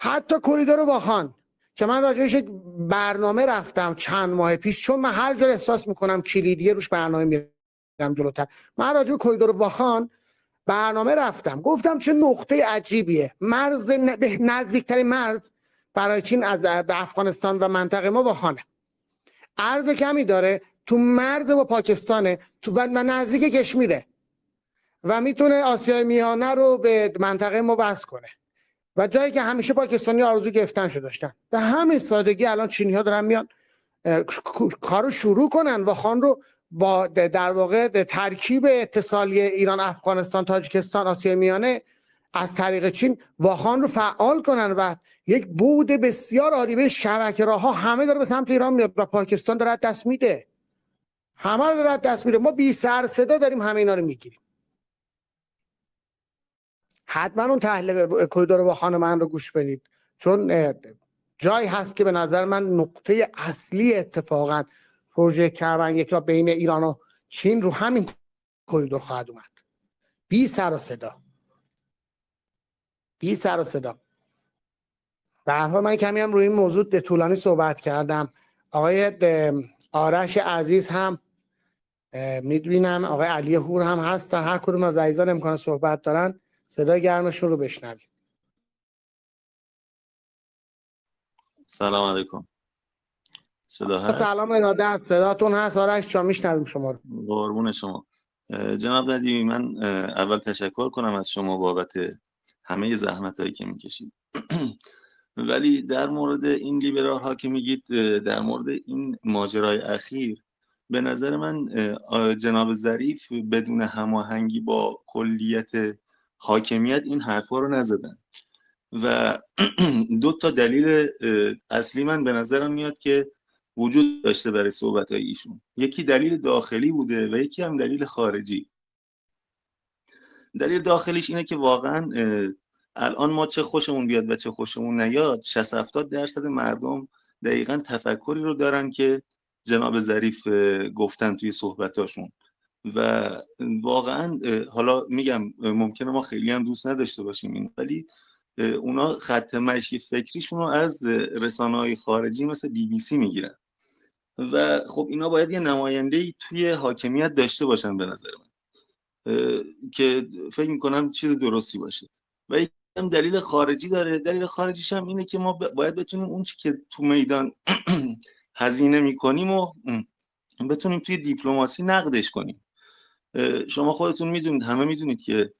حتی کریدور واخان که من راجعش برنامه رفتم چند ماه پیش چون من هر جا احساس میکنم کلیدیه روش برنامه میرم جلوتر من راجع به کریدور واخان برنامه رفتم گفتم چه نقطه عجیبیه مرز نزدیکترین مرز برای چین از به افغانستان و منطقه ما با خانه کمی داره تو مرز با پاکستانه تو و نزدیک کشمیره و میتونه آسیای میانه رو به منطقه ما بس کنه و جایی که همیشه پاکستانی آرزو گرفتن شده داشتن به همین سادگی الان چینی ها دارن میان کارو شروع کنن و خان رو با در واقع ترکیب اتصالی ایران افغانستان تاجیکستان آسیای میانه از طریق چین واخان رو فعال کنن و یک بود بسیار عالی به شبکه راه ها همه داره به سمت ایران میاد و پاکستان داره دست میده همه رو داره دست میده ما بی سر صدا داریم همه اینا رو میگیریم حتما اون تحلیل کویدار واخان من رو گوش بدید چون جایی هست که به نظر من نقطه اصلی اتفاقا پروژه کربن یک را بین ایران و چین رو همین کویدار خواهد اومد بی سر و صدا بی سر و صدا به من کمی هم روی این موضوع طولانی صحبت کردم آقای آرش عزیز هم میدونم آقای علی هور هم هستن هر کدوم از عزیزان امکان صحبت دارن صدای گرمشون رو بشنویم سلام علیکم صدا هست سلام ارادت صداتون هست آرش شما میشنویم شما رو قربون شما جناب ندیمی من اول تشکر کنم از شما بابت همه زحمت هایی که میکشید *clears throat* ولی در مورد این لیبرال ها که میگید در مورد این ماجرای اخیر به نظر من جناب ظریف بدون هماهنگی با کلیت حاکمیت این حرفا رو نزدن و *clears throat* دو تا دلیل اصلی من به نظرم میاد که وجود داشته برای صحبت های ایشون یکی دلیل داخلی بوده و یکی هم دلیل خارجی دلیل داخلیش اینه که واقعا الان ما چه خوشمون بیاد و چه خوشمون نیاد 60 70 درصد مردم دقیقا تفکری رو دارن که جناب ظریف گفتن توی صحبتاشون و واقعا حالا میگم ممکنه ما خیلی هم دوست نداشته باشیم این ولی اونا خط مشی فکریشون رو از رسانه های خارجی مثل بی بی سی میگیرن و خب اینا باید یه نماینده توی حاکمیت داشته باشن به نظر من که فکر میکنم چیز درستی باشه و هم دلیل خارجی داره دلیل خارجیش هم اینه که ما باید بتونیم اون که تو میدان *clears throat* هزینه میکنیم و بتونیم توی دیپلماسی نقدش کنیم شما خودتون میدونید همه میدونید که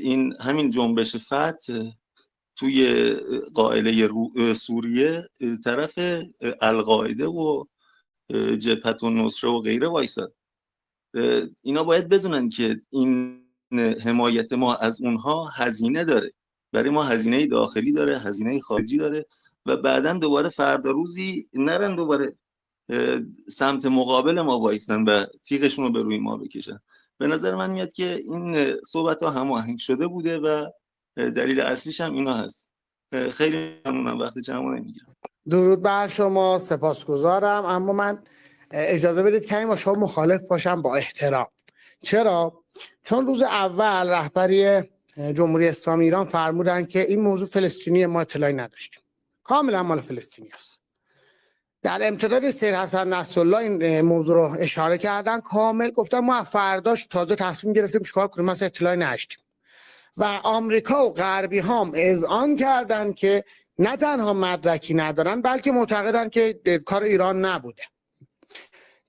این همین جنبش فتح توی قائله سوریه طرف القاعده و جبهت و نصره و غیره وایساد اینا باید بدونن که این حمایت ما از اونها هزینه داره برای ما هزینه داخلی داره هزینه خارجی داره و بعدا دوباره فردا روزی نرن دوباره سمت مقابل ما وایسن و تیغشون رو به روی ما بکشن به نظر من میاد که این صحبت ها هماهنگ شده بوده و دلیل اصلیش هم اینا هست خیلی ممنونم وقت جمع نمیگیرم درود بر شما سپاسگزارم اما من اجازه بدید کمی با شما مخالف باشم با احترام چرا چون روز اول رهبری جمهوری اسلامی ایران فرمودن که این موضوع فلسطینی ما اطلاعی نداشتیم کاملا مال فلسطینی است در امتداد سیر حسن نصرالله این موضوع رو اشاره کردن کامل گفتن ما فرداش تازه تصمیم گرفتیم چیکار کنیم ما اطلاعی نداشتیم و آمریکا و غربی هم آن کردن که نه تنها مدرکی ندارن بلکه معتقدن که کار ایران نبوده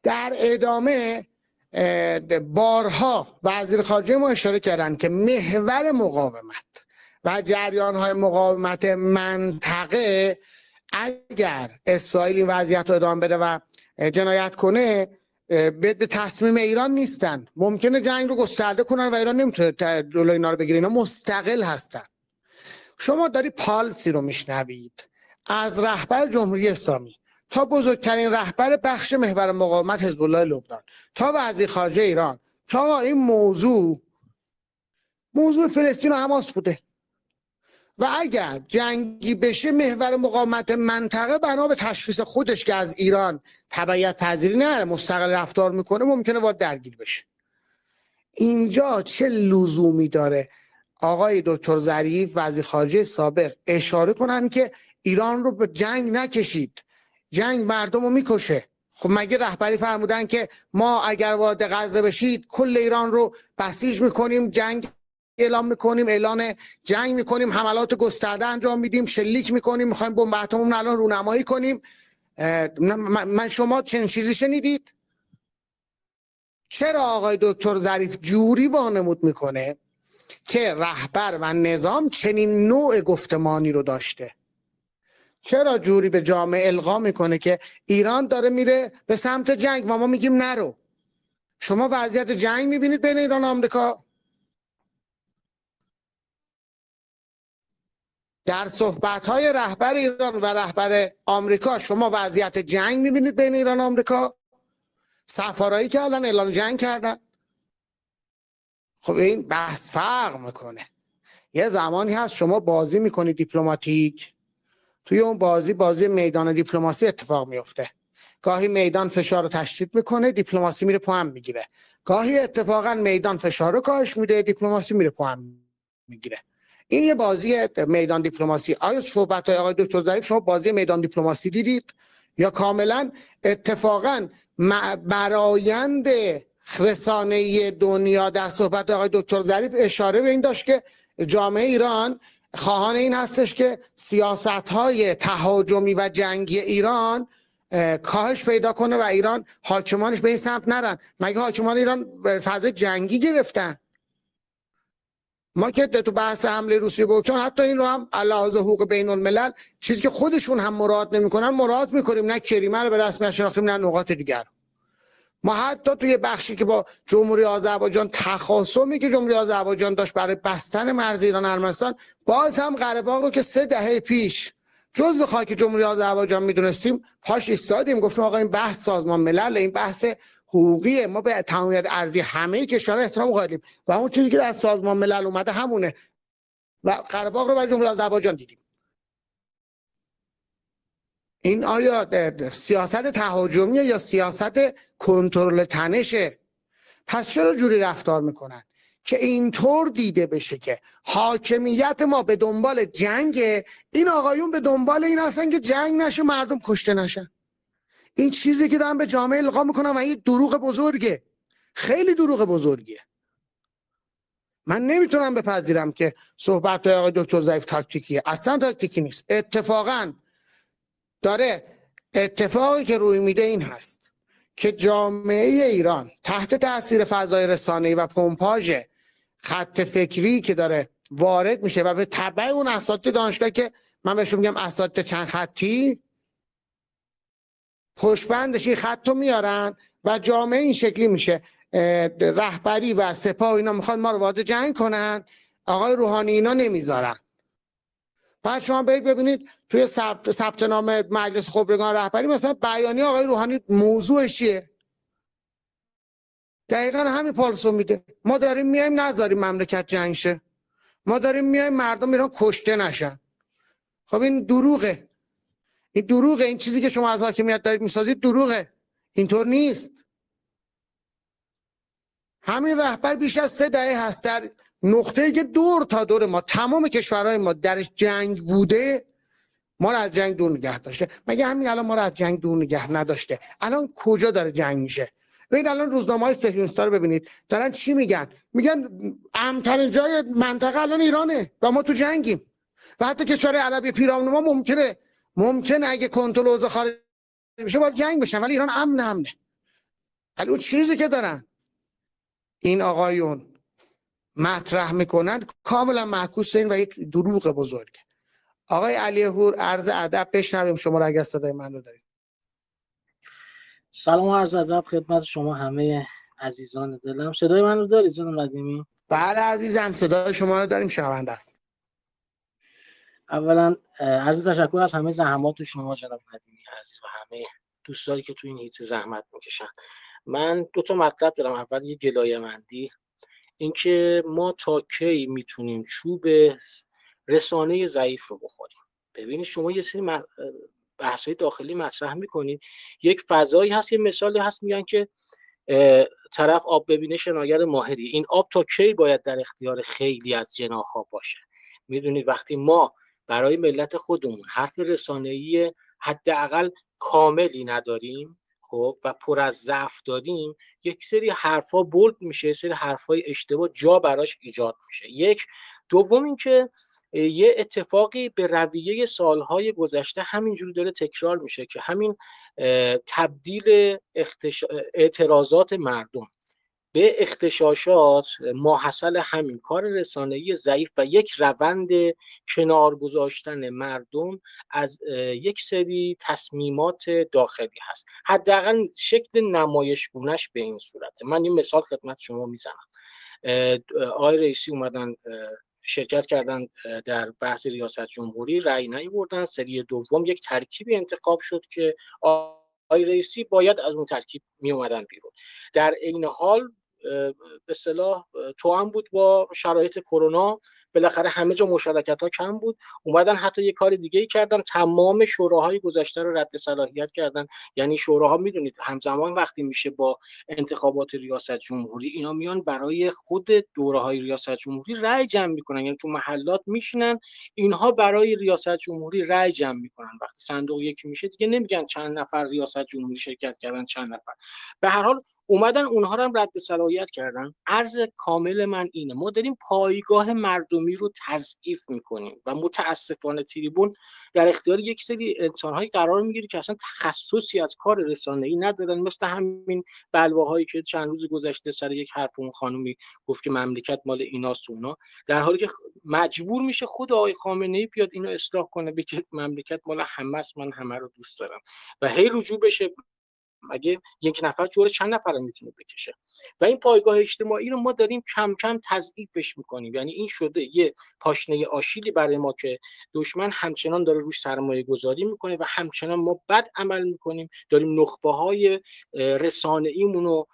در ادامه بارها وزیر خارجه ما اشاره کردن که محور مقاومت و جریان های مقاومت منطقه اگر اسرائیل این وضعیت رو ادامه بده و جنایت کنه به تصمیم ایران نیستن ممکنه جنگ رو گسترده کنن و ایران نمیتونه جلو اینا رو بگیره اینا مستقل هستن شما داری پالسی رو میشنوید از رهبر جمهوری اسلامی تا بزرگترین رهبر بخش محور مقاومت حزب الله لبنان تا وزیر خارجه ایران تا این موضوع موضوع فلسطین و حماس بوده و اگر جنگی بشه محور مقاومت منطقه بنا به تشخیص خودش که از ایران تبعیت پذیری نره مستقل رفتار میکنه ممکنه وارد درگیر بشه اینجا چه لزومی داره آقای دکتر ظریف وزیر خارجه سابق اشاره کنن که ایران رو به جنگ نکشید جنگ مردم رو میکشه خب مگه رهبری فرمودن که ما اگر وارد غزه بشید کل ایران رو بسیج میکنیم جنگ اعلام میکنیم اعلان جنگ میکنیم حملات گسترده انجام میدیم شلیک میکنیم میخوایم بمب اتممون الان رونمایی کنیم من شما چنین چیزی شنیدید چرا آقای دکتر ظریف جوری وانمود میکنه که رهبر و نظام چنین نوع گفتمانی رو داشته چرا جوری به جامعه القا میکنه که ایران داره میره به سمت جنگ و ما میگیم نرو شما وضعیت جنگ میبینید بین ایران و آمریکا در صحبت های رهبر ایران و رهبر آمریکا شما وضعیت جنگ میبینید بین ایران و آمریکا سفارایی الان اعلان جنگ کردن خب این بحث فرق میکنه یه زمانی هست شما بازی میکنید دیپلماتیک توی اون بازی بازی میدان دیپلماسی اتفاق میفته گاهی میدان فشار رو تشدید میکنه دیپلماسی میره پهن میگیره گاهی اتفاقا میدان فشار رو میده دیپلماسی میره پهن میگیره این یه بازی میدان دیپلماسی آیا صحبت های آقای دکتر ظریف شما بازی میدان دیپلماسی دیدید یا کاملا اتفاقا برایند رسانه دنیا در صحبت آقای دکتر ظریف اشاره به این داشت که جامعه ایران خواهان این هستش که سیاست های تهاجمی و جنگی ایران کاهش پیدا کنه و ایران حاکمانش به این سمت نرن مگه حاکمان ایران فضای جنگی گرفتن ما که تو بحث حمله روسیه به اوکراین حتی این رو هم لحاظ حقوق بین الملل چیزی که خودشون هم مراد نمیکنن مراد میکنیم نه کریمه رو به رسمیت شناختیم نه نقاط دیگر ما حتی توی بخشی که با جمهوری آذربایجان تخاصمی که جمهوری آذربایجان داشت برای بستن مرز ایران ارمنستان باز هم قرهباغ رو که سه دهه پیش جزء خاک جمهوری آذربایجان میدونستیم پاش ایستادیم گفتیم آقا این بحث سازمان ملل این بحث حقوقیه ما به تمامیت ارزی همه کشورها احترام قائلیم و اون چیزی که در سازمان ملل اومده همونه و قرهباغ رو بر جمهوری آذربایجان دیدیم این آیا سیاست تهاجمی یا سیاست کنترل تنشه پس چرا جوری رفتار میکنن که اینطور دیده بشه که حاکمیت ما به دنبال جنگه این آقایون به دنبال این هستن که جنگ نشه مردم کشته نشن این چیزی که دارم به جامعه القا میکنم و این دروغ بزرگه خیلی دروغ بزرگیه من نمیتونم بپذیرم که صحبت آقای دکتر ضعیف تاکتیکیه اصلا تاکتیکی نیست اتفاقا داره اتفاقی که روی میده این هست که جامعه ایران تحت تاثیر فضای رسانه و پمپاژ خط فکری که داره وارد میشه و به تبع اون اساتید دانشگاه که من بهشون میگم اساتید چند خطی پشبندش این خط رو میارن و جامعه این شکلی میشه رهبری و سپاه اینا میخوان ما رو وارد جنگ کنن آقای روحانی اینا نمیذارن بعد شما برید ببینید توی ثبت نام مجلس خبرگان رهبری مثلا بیانیه آقای روحانی موضوعش چیه دقیقا همین پالسو میده ما داریم میایم نذاریم مملکت جنگشه ما داریم میایم مردم ایران کشته نشن خب این دروغه این دروغه این چیزی که شما از حاکمیت دارید میسازید دروغه اینطور نیست همین رهبر بیش از سه دهه هست در نقطه که دور تا دور ما تمام کشورهای ما درش جنگ بوده ما را از جنگ دور نگه داشته مگه همین الان ما را از جنگ دور نگه نداشته الان کجا داره جنگ میشه ببین الان روزنامه های سهیونستا رو ببینید دارن چی میگن میگن امترین جای منطقه الان ایرانه و ما تو جنگیم و حتی کشور عربی پیرامون ممکنه ممکنه اگه کنترل اوضاع خارج میشه باید جنگ بشن ولی ایران امن امنه ولی اون چیزی که دارن این آقایون مطرح میکنند کاملا محکوس این و یک دروغ بزرگ آقای علی هور عرض ادب بشنویم شما را اگر صدای من رو داریم. سلام و عرض ادب خدمت شما همه عزیزان دلم صدای من رو دارید جناب قدیمی بله عزیزم صدای شما رو داریم شنونده است اولا عرض تشکر از همه زحمات شما جناب قدیمی عزیز و همه دوستانی که تو این هیت زحمت میکشن من دو تا مطلب دارم اول یه مندی. اینکه ما تا کی میتونیم چوب رسانه ضعیف رو بخوریم ببینید شما یه سری بحث داخلی مطرح میکنید یک فضایی هست یه مثالی هست میگن که طرف آب ببینه شناگر ماهری این آب تا کی باید در اختیار خیلی از جناخا باشه میدونید وقتی ما برای ملت خودمون حرف رسانه‌ای حداقل کاملی نداریم خب، و پر از ضعف داریم یک سری حرفا بولد میشه یک سری حرفای اشتباه جا براش ایجاد میشه یک دوم اینکه یه اتفاقی به رویه سالهای گذشته همینجوری داره تکرار میشه که همین تبدیل اعتراضات مردم به اختشاشات ماحصل همین کار ای ضعیف و یک روند کنار گذاشتن مردم از یک سری تصمیمات داخلی هست حداقل شکل نمایشگونش به این صورته من این مثال خدمت شما میزنم آقای رئیسی اومدن شرکت کردن در بحث ریاست جمهوری رأی بردن. سری دوم یک ترکیبی انتخاب شد که آقای رئیسی باید از اون ترکیب می اومدن بیرون در عین حال به صلاح هم بود با شرایط کرونا بالاخره همه جا مشارکت ها کم بود اومدن حتی یه کار دیگه ای کردن تمام شوراهای گذشته رو رد صلاحیت کردن یعنی شوراها میدونید همزمان وقتی میشه با انتخابات ریاست جمهوری اینا میان برای خود دوره های ریاست جمهوری رای جمع میکنن یعنی تو محلات میشینن اینها برای ریاست جمهوری رای جمع میکنن وقتی صندوق یکی میشه دیگه نمیگن چند نفر ریاست جمهوری شرکت کردن چند نفر به هر حال اومدن اونها رو هم رد صلاحیت کردن عرض کامل من اینه ما داریم پایگاه مردمی رو تضعیف میکنیم و متاسفانه تریبون در اختیار یک سری انسانهایی قرار میگیره که اصلا تخصصی از کار رسانه ای ندارن مثل همین بلواهایی که چند روز گذشته سر یک حرف اون خانومی گفت که مملکت مال ایناست اونا در حالی که مجبور میشه خود آقای خامنه ای بیاد اینو اصلاح کنه بگه مملکت مال همه من همه رو دوست دارم و هی رجوع بشه مگه یک نفر جور چند نفر میتونه بکشه و این پایگاه اجتماعی رو ما داریم کم کم تضعیفش میکنیم یعنی این شده یه پاشنه آشیلی برای ما که دشمن همچنان داره روش سرمایه گذاری میکنه و همچنان ما بد عمل میکنیم داریم نخبه های رسانه ایمون رو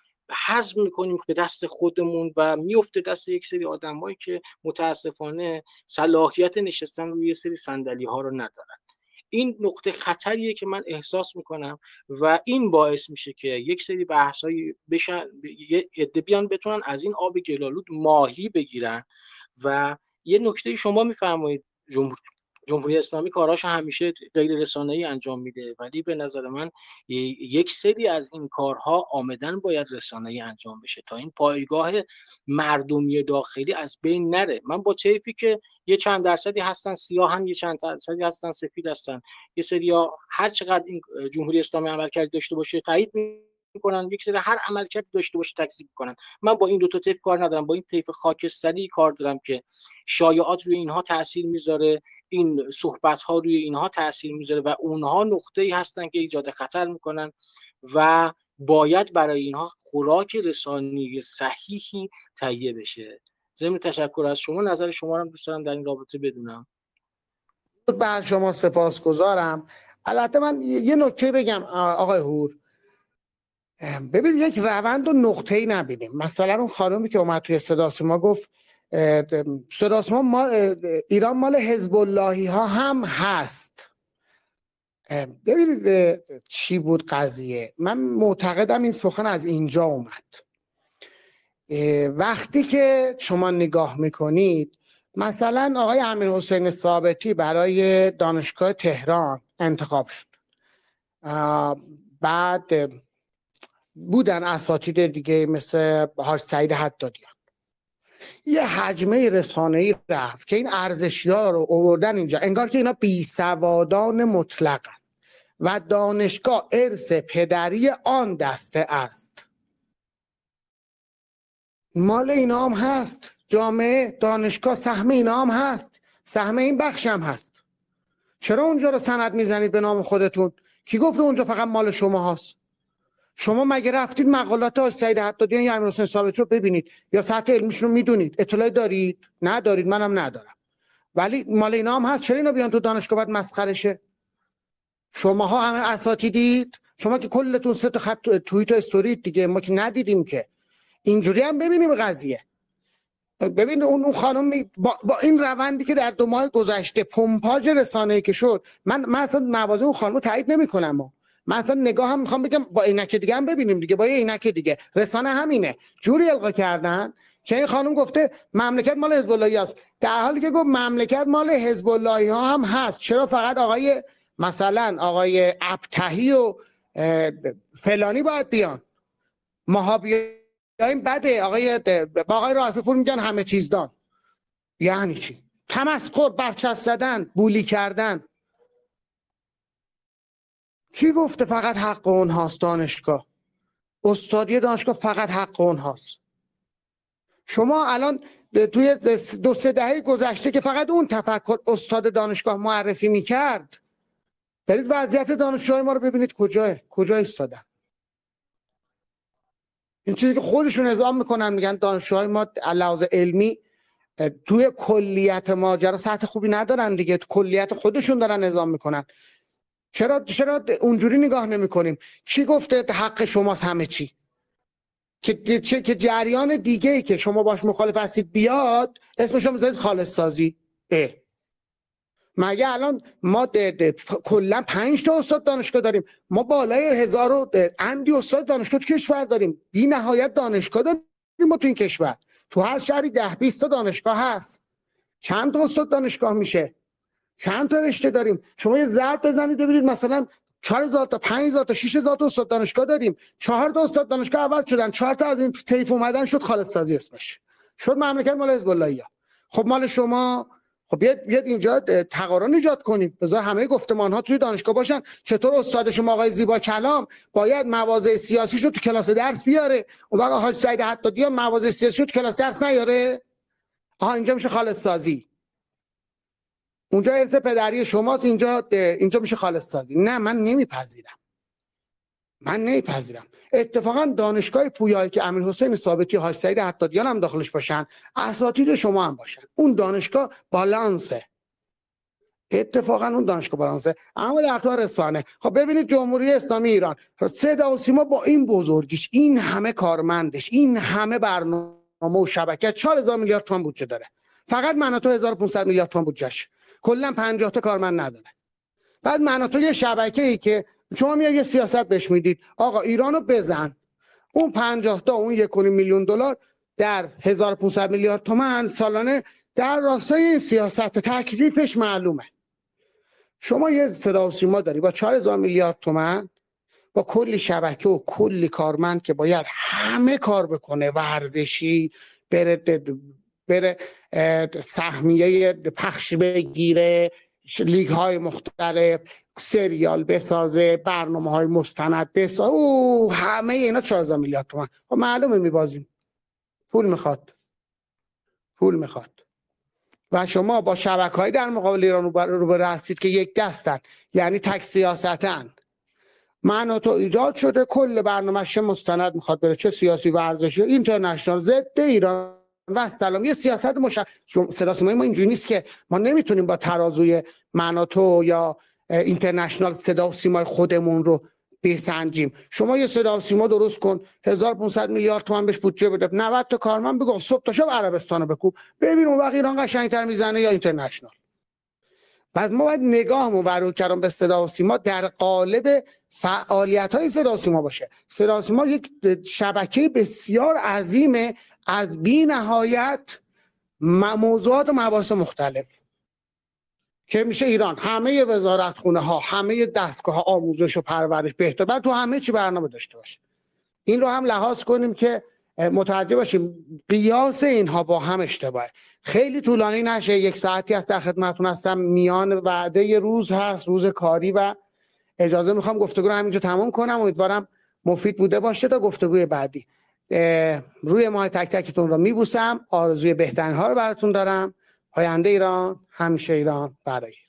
حزم میکنیم به دست خودمون و میفته دست یک سری آدمایی که متاسفانه صلاحیت نشستن روی یه سری صندلی ها رو ندارن این نقطه خطریه که من احساس میکنم و این باعث میشه که یک سری بحثایی بشن یه بیان بتونن از این آب گلالود ماهی بگیرن و یه نکته شما میفرمایید جمهور جمهوری اسلامی کاراش همیشه غیر رسانه ای انجام میده ولی به نظر من یک سری از این کارها آمدن باید رسانه ای انجام بشه تا این پایگاه مردمی داخلی از بین نره من با طیفی که یه چند درصدی هستن هم یه چند درصدی هستن سفید هستن یه سری ها هر چقدر این جمهوری اسلامی عملکرد داشته باشه تایید میکنن یک سری هر عملکردی داشته باشه تکذیب میکنن من با این دو تا طیف کار ندارم با این طیف خاکستری کار دارم که شایعات روی اینها تاثیر میذاره این صحبت ها روی اینها تاثیر میذاره و اونها نقطه ای هستن که ایجاد خطر میکنن و باید برای اینها خوراک رسانی صحیحی تهیه بشه ضمن تشکر از شما نظر شما رو دوست دارم در این رابطه بدونم بر بله، شما سپاسگزارم البته من یه نکته بگم آقای هور ببین یک روند و نقطه ای نبینیم مثلا اون خانومی که اومد توی صدا ما گفت سراسما ما ایران مال حزب اللهی ها هم هست ببینید چی بود قضیه من معتقدم این سخن از اینجا اومد وقتی که شما نگاه میکنید مثلا آقای امیر حسین ثابتی برای دانشگاه تهران انتخاب شد بعد بودن اساتید دیگه مثل حاج سعید حدادیان یه حجمه رسانه ای رفت که این ارزشی ها رو اووردن اینجا انگار که اینا بی سوادان مطلقن و دانشگاه ارث پدری آن دسته است مال اینا هم هست جامعه دانشگاه سهم اینا هم هست سهم این بخش هم هست چرا اونجا رو سند میزنید به نام خودتون کی گفته اونجا فقط مال شما هست شما مگه رفتید مقالات آقای سعید حدادیان یا امیر حسین ثابت رو ببینید یا سطح علمیش رو میدونید اطلاع دارید ندارید منم ندارم ولی مال اینا هم هست چرا اینا بیان تو دانشگاه بعد مسخره شه شماها همه اساتیدید شما که کلتون سه تا خط توییت و استوری دیگه ما که ندیدیم که اینجوری هم ببینیم قضیه ببین اون اون خانم با, این روندی که در دو ماه گذشته پمپاژ رسانه‌ای که شد من من اصلا موازه اون خانم رو تایید نمی‌کنم من اصلا نگاه هم میخوام بگم با عینک دیگه هم ببینیم دیگه با عینک دیگه رسانه همینه جوری القا کردن که این خانم گفته مملکت مال حزب الله است در حالی که گفت مملکت مال حزب الله ها هم هست چرا فقط آقای مثلا آقای ابتهی و فلانی باید بیان ماها بیایم بده آقای با آقای رافی پور میگن همه چیزدان یعنی چی تمسخر برچسب زدن بولی کردن کی گفته فقط حق اونهاست دانشگاه استادی دانشگاه فقط حق اونهاست شما الان توی دو سه دهه گذشته که فقط اون تفکر استاد دانشگاه معرفی میکرد برید وضعیت دانشجوهای ما رو ببینید کجاه کجا ایستادن این چیزی که خودشون اعزام میکنن میگن دانشجوهای ما لحاظ علمی توی کلیت ماجرا سطح خوبی ندارن دیگه تو کلیت خودشون دارن نظام میکنن چرا چرا اونجوری نگاه نمی کنیم چی گفته حق شماست همه چی که که جریان دیگه ای که شما باش مخالف هستید بیاد شما میذارید خالص سازی اه. مگه الان ما کلا پنج تا استاد دانشگاه داریم ما بالای هزار و اندی استاد دانشگاه تو کشور داریم بی نهایت دانشگاه داریم ما تو این کشور تو هر شهری ده بیست تا دانشگاه هست چند تا استاد دانشگاه میشه چند تا رشته داریم شما یه ضرب بزنید ببینید مثلا 4000 تا 5000 تا 6000 تا استاد دانشگاه داریم چهار تا استاد دانشگاه عوض شدن 4 تا از این طیف اومدن شد خالص سازی اسمش شد مملکت مال حزب الله خب مال شما خب بیاد بیاد اینجا تقارن ایجاد کنیم بذار همه گفتمان ها توی دانشگاه باشن چطور استاد شما آقای زیبا کلام باید مواضع سیاسی شو تو کلاس درس بیاره اون وقت حاج سعید حدادی مواضع سیاسی رو تو کلاس درس نیاره آها اینجا میشه خالص سازی اونجا ارث پدری شماست اینجا اینجا میشه خالص سازی نه من نمیپذیرم من نمیپذیرم اتفاقا دانشگاه پویایی که امیر حسین ثابتی حاج سعید حدادیان هم داخلش باشن اساتید شما هم باشن اون دانشگاه بالانسه اتفاقا اون دانشگاه بالانسه اما در رسانه خب ببینید جمهوری اسلامی ایران صدا و سیما با این بزرگیش این همه کارمندش این همه برنامه و شبکه 4000 میلیارد تومان بودجه داره فقط تو 1500 میلیارد تومان بودجهش کلا 50 تا کارمند نداره بعد معنا تو یه شبکه ای که شما میای یه سیاست بهش میدید آقا ایرانو بزن اون 50 تا اون یک میلیون دلار در 1500 میلیارد تومان سالانه در راستای این سیاست تکلیفش معلومه شما یه صدا و سیما داری با 4000 میلیارد تومان با کلی شبکه و کلی کارمند که باید همه کار بکنه ورزشی بره بره سهمیه پخش بگیره لیگ های مختلف سریال بسازه برنامه های مستند بسازه او همه اینا 14 میلیارد تومن خب معلومه میبازیم پول میخواد پول میخواد و شما با شبکه های در مقابل ایران رو هستید که یک دستن یعنی تک سیاستن من تو ایجاد شده کل چه مستند میخواد بره چه سیاسی و ارزشی اینترنشنال ضد ایران و سلام یه سیاست مش سراسیمای ما اینجوری نیست که ما نمیتونیم با ترازوی مناتو یا اینترنشنال صدا و سیمای خودمون رو بسنجیم شما یه صدا سیما درست کن 1500 میلیارد تومن بهش بودجه بده 90 تا کارمند بگو صبح تا شب عربستانو بکوب ببین اون وقت ایران قشنگتر میزنه یا اینترنشنال پس ما باید نگاهمون ورود کردن به صدا و سیما در قالب فعالیت های باشه صدا یک شبکه بسیار عظیمه از بی نهایت موضوعات و مباحث مختلف که میشه ایران همه وزارت خونه ها همه دستگاه ها آموزش و پرورش بهتر بعد تو همه چی برنامه داشته باشه این رو هم لحاظ کنیم که متوجه باشیم قیاس اینها با هم اشتباهه خیلی طولانی نشه یک ساعتی از در خدمتتون هستم میان وعده روز هست روز کاری و اجازه میخوام گفتگو رو همینجا تمام کنم امیدوارم مفید بوده باشه تا گفتگوی بعدی روی ماه تک تکتون رو میبوسم آرزوی بهترین ها رو براتون دارم آینده ایران همیشه ایران برای